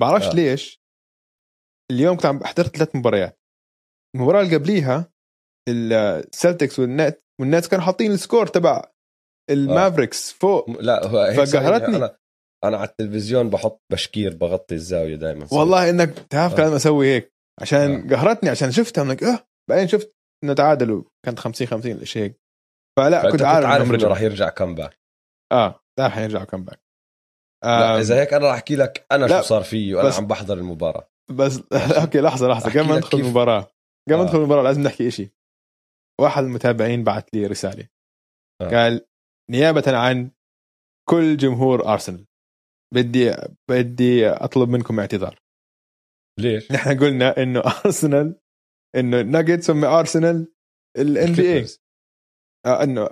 بعرفش آه. ليش اليوم كنت عم حضرت ثلاث مباريات المباراه اللي قبليها السلتكس والنت والناس كانوا حاطين السكور تبع المافريكس آه. فوق لا هو فقهرتني انا انا على التلفزيون بحط بشكير بغطي الزاويه دائما والله انك تعرف آه. اسوي هيك عشان آه. قهرتني عشان شفتها منك اه بعدين شفت انه تعادلوا كانت 50 50 الاشي هيك فلا كنت عارف, عارف انه راح يرجع كمباك اه لا راح يرجع كمباك آه لا اذا هيك انا راح احكي لك انا شو صار فيي وانا عم بحضر المباراه بس اوكي لحظه لحظه قبل ما ندخل المباراه قبل ما آه. ندخل المباراه لازم نحكي شيء واحد المتابعين بعث لي رساله آه. قال نيابه عن كل جمهور ارسنال بدي بدي اطلب منكم اعتذار ليش؟ نحن قلنا انه ارسنال انه الناجتس هم ارسنال الان بي اي انه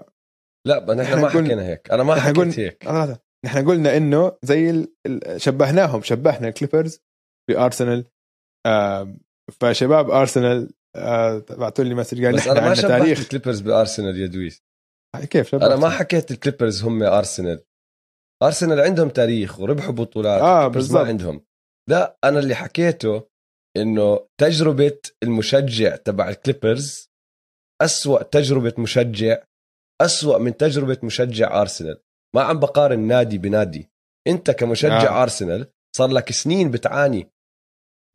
لا نحن ما حكينا هيك انا ما حكيت قلنا... هيك آه نحن قلنا انه زي ال... شبهناهم شبهنا الكليبرز بارسنال آه فشباب ارسنال آه بعثوا لي مسج قال بس انا ما شبهت تاريخ. الكليبرز بارسنال يا دويس آه، كيف شبهت انا ما حكيت الكليبرز هم ارسنال ارسنال عندهم تاريخ وربحوا بطولات اه ما عندهم لا انا اللي حكيته انه تجربه المشجع تبع الكليبرز أسوأ تجربه مشجع أسوأ من تجربه مشجع ارسنال ما عم بقارن نادي بنادي انت كمشجع آه. ارسنال صار لك سنين بتعاني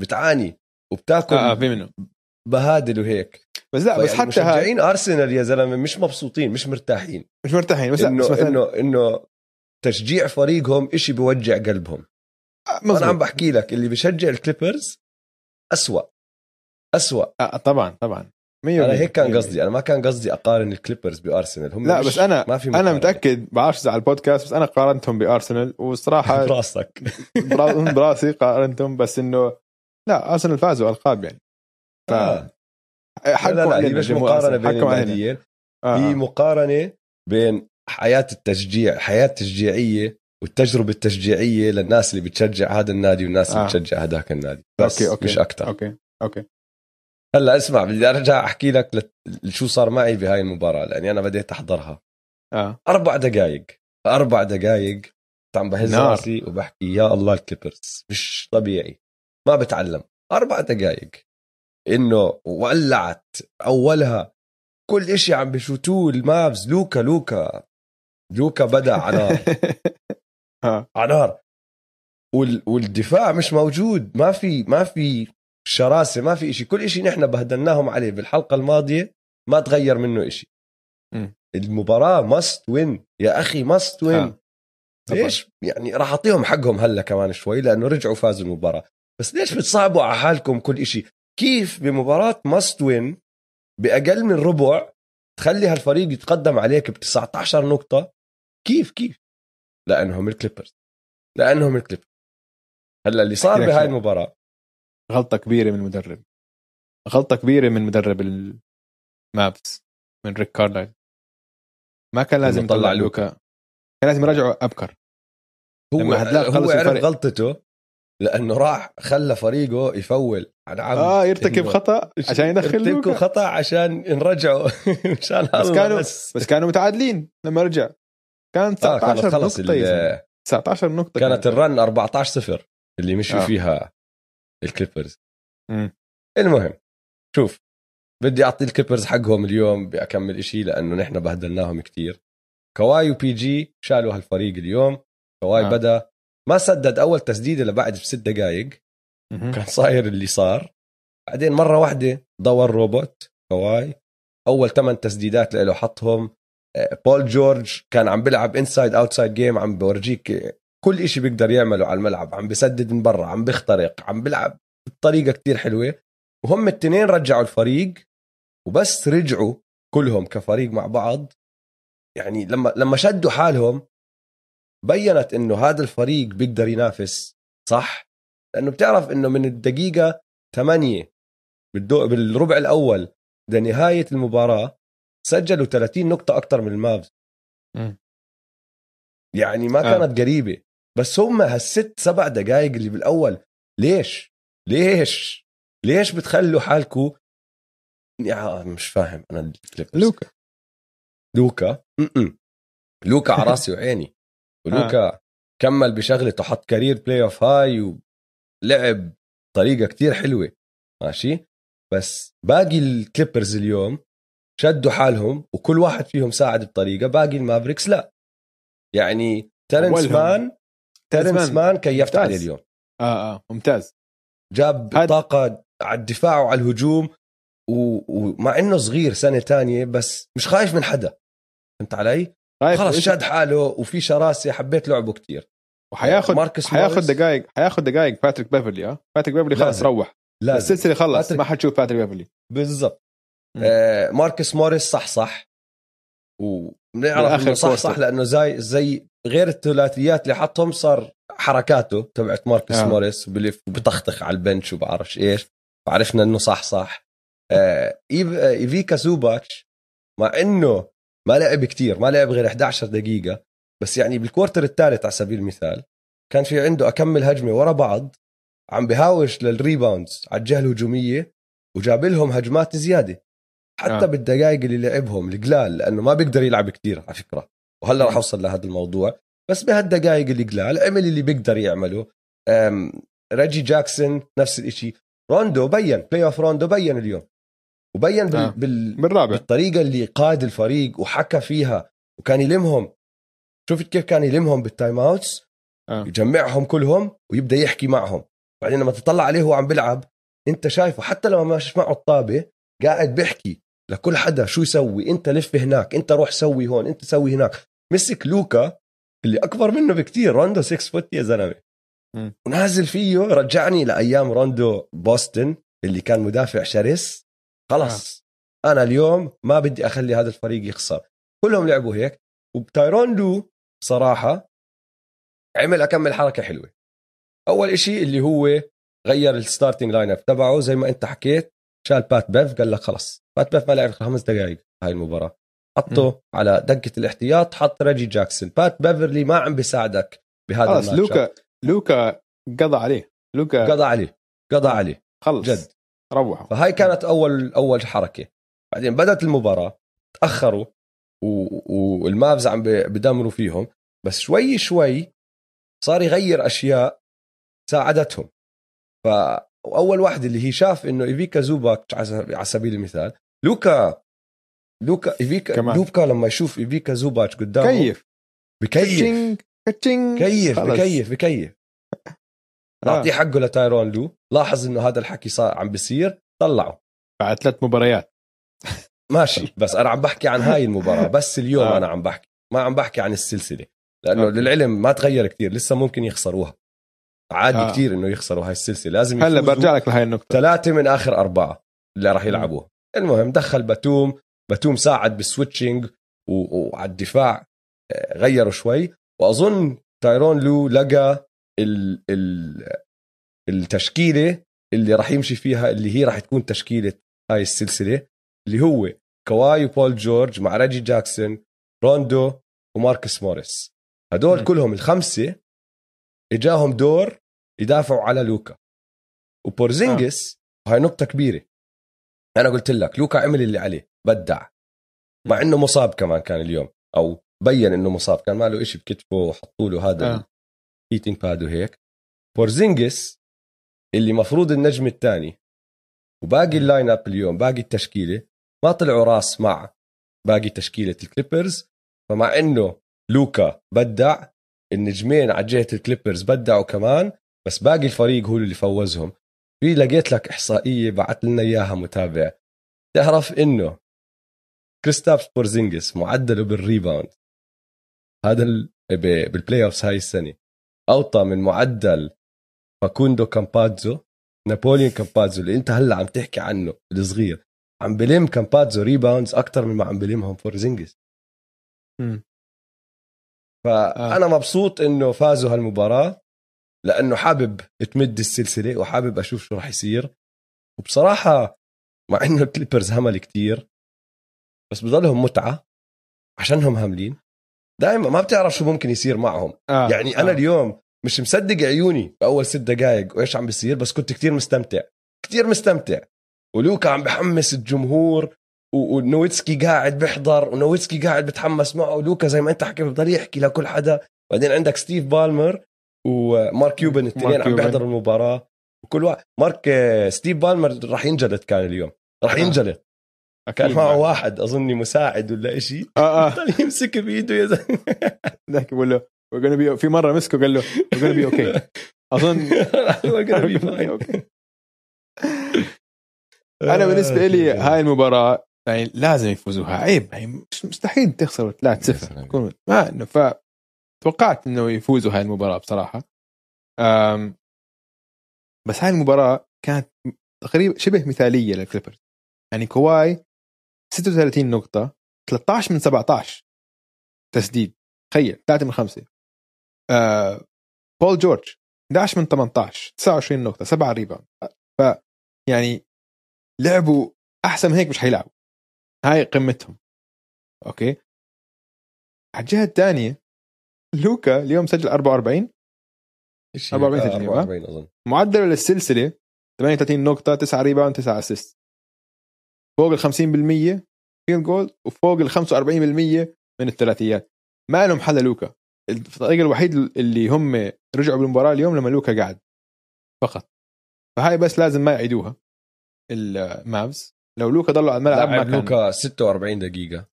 بتعاني وبتاكل آه, آه، في منه بهادل وهيك بس لا بس حتى مشجعين ها... ارسنال يا زلمه مش مبسوطين مش مرتاحين مش مرتاحين بس انه مثلا... انه انه تشجيع فريقهم إشي بوجع قلبهم مزبوط. آه، انا عم بحكي لك اللي بشجع الكليبرز أسوأ أسوأ آه طبعا طبعا مية انا هيك كان قصدي انا ما كان قصدي اقارن الكليبرز بارسنال هم لا بس انا ما في انا متاكد بعرفش اذا على البودكاست بس انا قارنتهم بارسنال والصراحه براسك براسي قارنتهم بس انه لا ارسنال فازوا القاب يعني ف آه. حكم لا لا, لا هي مش مقارنه بين الناديين آه. هي آه. مقارنه بين حياه التشجيع حياه تشجيعيه والتجربه التشجيعيه للناس اللي بتشجع هذا النادي والناس اللي آه. بتشجع هذاك النادي بس أوكي أوكي. مش اكثر اوكي اوكي هلا اسمع بدي ارجع احكي لك شو صار معي بهاي المباراه لاني انا بديت احضرها آه. اربع دقائق اربع دقائق كنت عم بهز راسي وبحكي يا الله الكليبرز مش طبيعي ما بتعلم اربع دقائق انه ولعت اولها كل إشي عم بشوتوه المابز لوكا لوكا لوكا بدا على ها. على نار وال... والدفاع مش موجود ما في ما في شراسه ما في شيء كل شيء نحن بهدلناهم عليه بالحلقه الماضيه ما تغير منه شيء المباراه ماست وين يا اخي ماست وين ليش يعني راح اعطيهم حقهم هلا كمان شوي لانه رجعوا فازوا المباراه بس ليش بتصعبوا على حالكم كل شيء كيف بمباراه ماست وين باقل من ربع تخلي هالفريق يتقدم عليك ب 19 نقطه كيف كيف لانهم الكليبرز لانهم الكليبرز هلا اللي صار بهاي المباراه غلطه كبيره من المدرب غلطه كبيره من مدرب المابس من ريك كارلايل ما كان لازم يطلع لوكا كان لازم يرجعه ابكر هو هو عرف غلطته لانه راح خلى فريقه يفول عن عم اه يرتكب خطا عشان يدخل يرتكب خطا عشان نرجعه مشان بس كانوا بس كانوا متعادلين لما رجع كان 19 آه كانت خلص نقطة 19 نقطة كانت, الرن 14 0 اللي مشوا آه. فيها الكليبرز المهم شوف بدي اعطي الكليبرز حقهم اليوم باكمل شيء لانه نحن بهدلناهم كثير كواي وبي جي شالوا هالفريق اليوم كواي آه. بدا ما سدد اول تسديده لبعد بست دقائق كان صاير اللي صار بعدين مره واحده دور روبوت كواي اول ثمان تسديدات له حطهم بول جورج كان عم بيلعب انسايد اوتسايد جيم عم بورجيك كل إشي بيقدر يعمله على الملعب عم بسدد من برا عم بيخترق عم بيلعب بطريقه كتير حلوه وهم التنين رجعوا الفريق وبس رجعوا كلهم كفريق مع بعض يعني لما لما شدوا حالهم بينت انه هذا الفريق بيقدر ينافس صح لانه بتعرف انه من الدقيقه 8 بالربع الاول لنهايه المباراه سجلوا 30 نقطة أكثر من المافز م. يعني ما آه. كانت قريبة بس هم هالست سبع دقائق اللي بالأول ليش؟ ليش؟ ليش بتخلوا حالكم يا آه، مش فاهم أنا الكليبرز لوكا لوكا م-م. لوكا على راسي وعيني آه. ولوكا آه. كمل بشغلته حط كارير بلاي اوف هاي ولعب طريقة كتير حلوة ماشي بس باقي الكليبرز اليوم شدوا حالهم وكل واحد فيهم ساعد بطريقه باقي المافريكس لا يعني تيرنس مان تيرنس مان كيفت عليه اليوم اه اه ممتاز جاب طاقه على الدفاع وعلى الهجوم و... ومع انه صغير سنه تانية بس مش خايف من حدا فهمت علي؟ خلص شد حاله وفي شراسه حبيت لعبه كتير وحياخد ماركس حياخد دقائق حياخد دقائق باتريك بيفرلي اه باتريك بيفرلي خلص روح لا السلسله خلص باتريك... ما حتشوف باتريك بيفرلي بالضبط آه ماركس موريس صح صح وبنعرف انه صح صح لانه زي زي غير الثلاثيات اللي حطهم صار حركاته تبعت ماركس آه. موريس بلف وبطخطخ على البنش وبعرفش ايش فعرفنا انه صح صح آه،, آه ايفيكا زوباتش مع انه ما لعب كتير ما لعب غير 11 دقيقه بس يعني بالكوارتر الثالث على سبيل المثال كان في عنده اكمل هجمه ورا بعض عم بهاوش للريباوندز على الجهه الهجوميه وجاب لهم هجمات زياده حتى آه. بالدقائق اللي لعبهم القلال لانه ما بيقدر يلعب كثير على فكره وهلا راح اوصل لهذا الموضوع بس بهالدقائق اللي قلال عمل اللي بيقدر يعمله ريجي جاكسون نفس الشيء روندو بين بلاي اوف روندو بين اليوم وبين بال... آه. بال... بالرابع بالطريقه اللي قاد الفريق وحكى فيها وكان يلمهم شفت كيف كان يلمهم بالتايم اوتس آه. يجمعهم كلهم ويبدا يحكي معهم بعدين لما تطلع عليه وهو عم بيلعب انت شايفه حتى لما ماشي معه الطابه قاعد بيحكي لكل حدا شو يسوي انت لف هناك انت روح سوي هون انت سوي هناك مسك لوكا اللي اكبر منه بكتير روندو 6 فوت يا زلمه ونازل فيه رجعني لايام روندو بوستن اللي كان مدافع شرس خلص آه. انا اليوم ما بدي اخلي هذا الفريق يخسر كلهم لعبوا هيك وبتايرون لو صراحه عمل اكمل حركه حلوه اول إشي اللي هو غير الستارتنج لاين اب تبعه زي ما انت حكيت شال بات بيف قال لك خلص بات بيف ما لعب خمس دقائق هاي المباراه حطه م. على دقه الاحتياط حط ريجي جاكسون بات بيفرلي ما عم بيساعدك بهذا خلص لوكا لوكا قضى عليه لوكا قضى عليه قضى عليه خلص جد روح فهاي كانت اول اول حركه بعدين بدات المباراه تاخروا والمافز عم بدمروا فيهم بس شوي شوي صار يغير اشياء ساعدتهم ف واول واحد اللي هي شاف انه ايفيكا زوباك على سبيل المثال لوكا لوكا ايفيكا كمان. لوكا لما يشوف ايفيكا زوباك قدامه كيف بكيف كتشنج كيف بكيف بكيف نعطيه آه. حقه لتايرون لو لاحظ انه هذا الحكي صار عم بيصير طلعه بعد ثلاث مباريات ماشي بس انا عم بحكي عن هاي المباراه بس اليوم آه. انا عم بحكي ما عم بحكي عن السلسله لانه أوكي. للعلم ما تغير كثير لسه ممكن يخسروها عادي آه. كتير انه يخسروا هاي السلسله لازم هلا برجع لك لهي النقطه ثلاثه من اخر اربعه اللي راح يلعبوها المهم دخل باتوم باتوم ساعد بالسويتشنج وعلى الدفاع آه، غيروا شوي واظن تايرون لو لقى ال ال التشكيله اللي راح يمشي فيها اللي هي راح تكون تشكيله هاي السلسله اللي هو كواي وبول جورج مع راجي جاكسون روندو وماركس موريس هدول كلهم الخمسه اجاهم دور يدافعوا على لوكا وبورزينجس آه. هاي نقطة كبيرة أنا قلت لك لوكا عمل اللي عليه بدع مع إنه مصاب كمان كان اليوم أو بين إنه مصاب كان ماله إشي بكتفه وحطوا له هذا آه. باد وهيك بورزينجس اللي مفروض النجم الثاني وباقي اللاين اب اليوم باقي التشكيله ما طلعوا راس مع باقي تشكيله الكليبرز فمع انه لوكا بدع النجمين على جهه الكليبرز بدعوا كمان بس باقي الفريق هو اللي فوزهم في لقيت لك احصائيه بعت لنا اياها متابع تعرف انه كريستاف بورزينجس معدله بالريباوند هذا بالبلاي اوفز هاي السنه اوطى من معدل فاكوندو كامبادزو نابوليون كامبادزو اللي انت هلا عم تحكي عنه الصغير عم بلم كامبادزو ريباوندز اكثر من ما عم بلمهم فورزينجس فانا آه. مبسوط انه فازوا هالمباراه لانه حابب تمد السلسله وحابب اشوف شو راح يصير وبصراحه مع انه الكليبرز همل كتير بس بضلهم متعه عشانهم هاملين دائما ما بتعرف شو ممكن يصير معهم آه. يعني انا آه. اليوم مش مصدق عيوني باول ست دقائق وايش عم بيصير بس كنت كتير مستمتع كتير مستمتع ولوكا عم بحمس الجمهور ونويتسكي قاعد بيحضر ونويتسكي قاعد بتحمس معه ولوكا زي ما انت حكيت بضل يحكي لكل حدا بعدين عندك ستيف بالمر ومارك كيوبن إيه، الاثنين عم بيحضروا المباراه وكل واحد مارك آه، ستيف بالمر راح ينجلد كان اليوم راح آه، ينجلد كان معه واحد اظني مساعد ولا شيء اه اه طيب يمسك بايده يا زلمه بقول له بي... في مره مسكه قال له بي اوكي اظن انا بالنسبه لي آه، هاي المباراه يعني لازم يفوزوها عيب يعني مستحيل تخسر 3 0 ما انه توقعت انه يفوزوا هاي المباراه بصراحه أم بس هاي المباراه كانت تقريبا شبه مثاليه للكليبرز يعني كواي 36 نقطه 13 من 17 تسديد تخيل 3 من 5 أه بول جورج 11 من 18 29 نقطه 7 ريباوند ف يعني لعبوا احسن من هيك مش حيلعبوا هاي قمتهم اوكي على الجهه الثانيه لوكا اليوم سجل 44 44 آه، تسجيل 44 اظن معدل للسلسله 38 نقطه 9 ريباوند 9 اسيست فوق ال 50% فيلد جول وفوق ال 45% من الثلاثيات ما لهم حل لوكا الطريقه الوحيد اللي هم رجعوا بالمباراه اليوم لما لوكا قعد فقط فهاي بس لازم ما يعيدوها المافز لو لوكا ضلوا على الملعب ما كان لوكا 46 دقيقه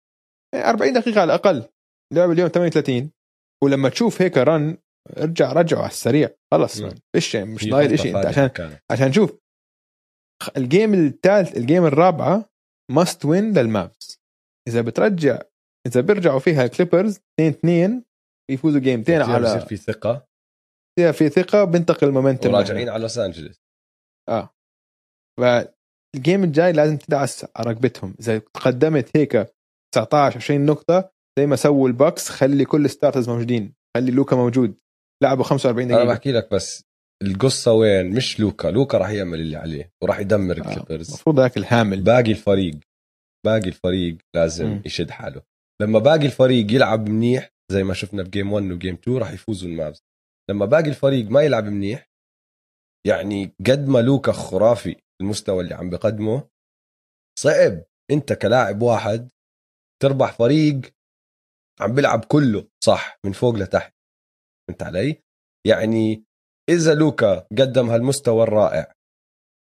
40 إيه، دقيقه على الاقل لعب اليوم 38 ولما تشوف هيك رن ارجع رجعه على السريع خلص فيش يعني؟ مش ضايل شيء انت عشان كان. عشان شوف الجيم الثالث الجيم الرابعه ماست وين للمابس اذا بترجع اذا بيرجعوا فيها الكليبرز 2 2 يفوزوا جيمتين على بصير في ثقه بصير في ثقه بينتقل المومنتم راجعين على لوس انجلوس اه فالجيم الجاي لازم تدعس على رقبتهم اذا تقدمت هيك 19 20 نقطه زي ما سووا الباكس خلي كل ستارترز موجودين خلي لوكا موجود لعبوا 45 دقيقه انا بحكي لك بس القصه وين مش لوكا لوكا راح يعمل اللي عليه وراح يدمر آه، الكليبرز المفروض هيك الحامل باقي الفريق باقي الفريق لازم م. يشد حاله لما باقي الفريق يلعب منيح زي ما شفنا بجيم 1 وجيم 2 راح يفوزوا المابز لما باقي الفريق ما يلعب منيح يعني قد ما لوكا خرافي المستوى اللي عم بقدمه صعب انت كلاعب واحد تربح فريق عم بيلعب كله صح من فوق لتحت فهمت علي؟ يعني اذا لوكا قدم هالمستوى الرائع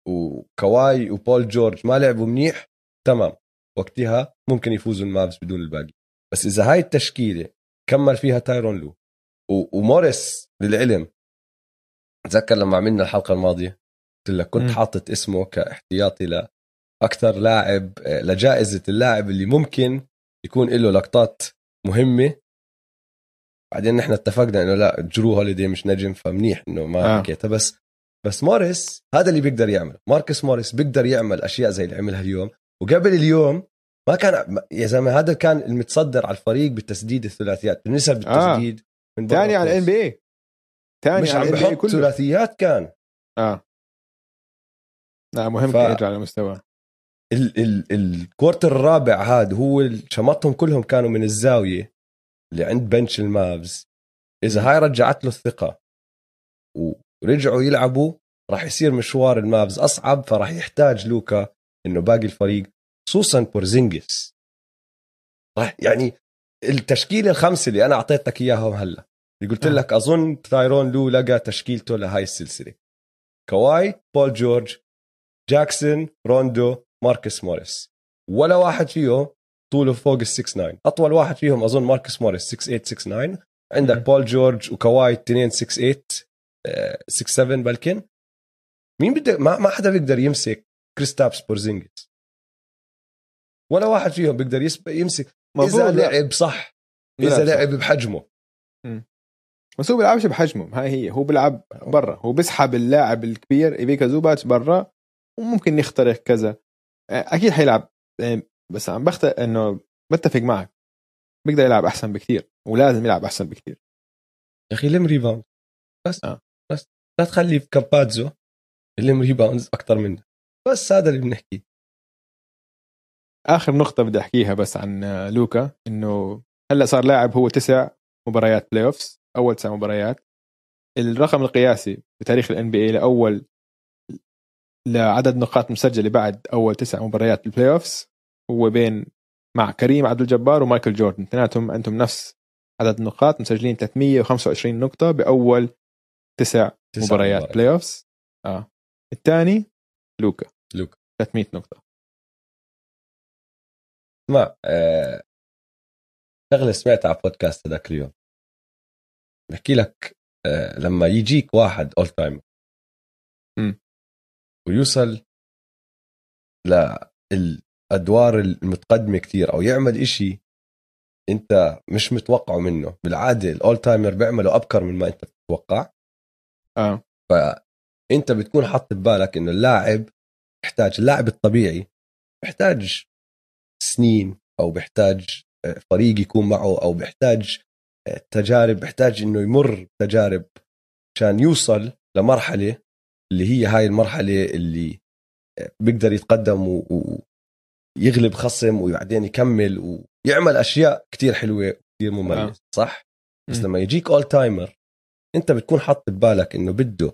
وكواي وبول جورج ما لعبوا منيح تمام وقتها ممكن يفوزوا المافز بدون الباقي بس اذا هاي التشكيله كمل فيها تايرون لو وموريس للعلم تذكر لما عملنا الحلقه الماضيه قلت لك كنت حاطط اسمه كاحتياطي لاكثر لاعب آه، لجائزه اللاعب اللي ممكن يكون له لقطات مهمه بعدين نحن اتفقنا انه لا جرو هوليدي مش نجم فمنيح انه ما آه. حكيتها بس بس موريس هذا اللي بيقدر يعمله ماركس موريس بيقدر يعمل اشياء زي اللي عملها اليوم وقبل اليوم ما كان يا زلمه هذا كان المتصدر على الفريق بالتسديد الثلاثيات بنسب بالتسديد آه. من ثاني على الان بي اي ثاني مش عم بحط ثلاثيات كان اه لا مهم ف... يرجع على مستواه الكورتر الرابع هذا هو شمطهم كلهم كانوا من الزاويه اللي عند بنش المافز اذا هاي رجعت له الثقه ورجعوا يلعبوا راح يصير مشوار المافز اصعب فراح يحتاج لوكا انه باقي الفريق خصوصا بورزينجس راح يعني التشكيله الخمسه اللي انا اعطيتك اياهم هلا اللي قلت آه. لك اظن تايرون لو لقى تشكيلته لهاي السلسله كواي بول جورج جاكسون روندو ماركس موريس ولا واحد فيهم طوله فوق ال 6 9 اطول واحد فيهم اظن ماركس موريس 6 8 6 9 عندك م. بول جورج وكواي الاثنين 6 8 6 7 بلكن مين بده ما, ما حدا بيقدر يمسك كريستابس بورزينجيس ولا واحد فيهم بيقدر يمسك اذا لعب صح اذا لعب بحجمه م. بس هو بيلعبش بحجمه هاي هي هو بيلعب برا هو بيسحب اللاعب الكبير ايفيكا زوباتش برا وممكن يخترق كذا آه، اكيد حيلعب بس عم بخت انه بتفق معك بيقدر يلعب احسن بكثير ولازم يلعب احسن بكثير يا اخي لم ريباوند بس آه. بس لا تخلي كابادزو لم ريباوندز اكثر منه بس هذا اللي بنحكيه اخر نقطه بدي احكيها بس عن آه، لوكا انه هلا صار لاعب هو تسع مباريات بلاي اوفز اول تسع مباريات الرقم القياسي بتاريخ الان بي اي لاول لعدد نقاط مسجله بعد اول تسع مباريات بالبلاي اوفز هو بين مع كريم عبد الجبار ومايكل جوردن اثنيناتهم عندهم نفس عدد النقاط مسجلين 325 نقطه باول تسع, تسع مباريات, بلاي اوفز اه الثاني لوكا لوكا 300 نقطه ما آه... شغله سمعتها على بودكاست هذاك اليوم بحكي لك آه... لما يجيك واحد اول تايم ويوصل للادوار المتقدمه كثير او يعمل إشي انت مش متوقعه منه بالعاده الاول تايمر بيعمله ابكر من ما انت بتتوقع اه فانت بتكون حاط ببالك انه اللاعب بيحتاج اللاعب الطبيعي بيحتاج سنين او بيحتاج آه، فريق يكون معه او بيحتاج آه، تجارب بيحتاج انه يمر تجارب عشان يوصل لمرحله اللي هي هاي المرحله اللي آه، بيقدر يتقدم ويغلب خصم وبعدين يكمل ويعمل اشياء كتير حلوه كتير مميزه آه. صح بس لما يجيك اول تايمر انت بتكون حاط ببالك انه بده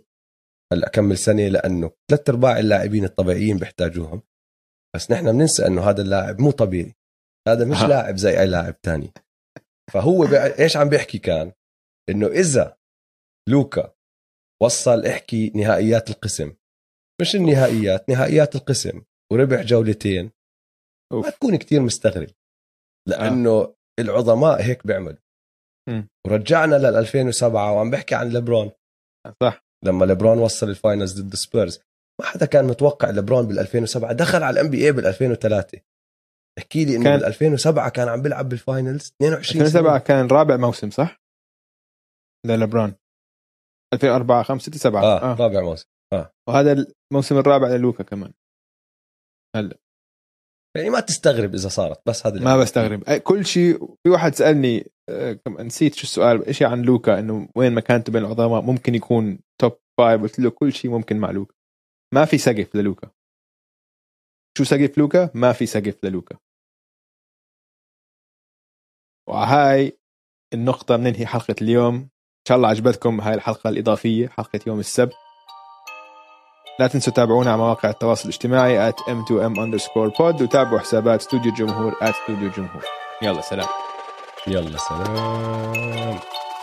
هلا كمل سنه لانه ثلاث ارباع اللاعبين الطبيعيين بيحتاجوهم بس نحن بننسى انه هذا اللاعب مو طبيعي هذا مش آه. لاعب زي اي لاعب تاني فهو بي... ايش عم بيحكي كان انه اذا لوكا وصل احكي نهائيات القسم مش النهائيات نهائيات القسم وربح جولتين أوف. ما تكون كتير مستغرب لانه آه. العظماء هيك بيعملوا ورجعنا لل 2007 وعم بحكي عن لبرون آه، صح لما لبرون وصل الفاينلز ضد سبيرز ما حدا كان متوقع لبرون بال 2007 دخل على الام بي اي بال 2003 احكي لي انه كان... بال 2007 كان عم بيلعب بالفاينلز 22 2007 سنة. كان رابع موسم صح؟ للبرون 2004 5 6 7 اه, رابع موسم اه وهذا الموسم الرابع للوكا كمان هلا يعني ما تستغرب اذا صارت بس هذا ما بستغرب كل شيء في واحد سالني آه، نسيت شو السؤال شيء عن لوكا انه وين مكانته بين العظماء ممكن يكون توب فايف قلت له كل شيء ممكن مع لوكا ما في سقف للوكا شو سقف لوكا ما في سقف للوكا وهاي النقطة بننهي حلقة اليوم شاء الله عجبتكم هاي الحلقة الإضافية حلقة يوم السبت لا تنسوا تابعونا على مواقع التواصل الاجتماعي at m2m underscore pod وتابعوا حسابات استوديو الجمهور at studio الجمهور يلا سلام يلا سلام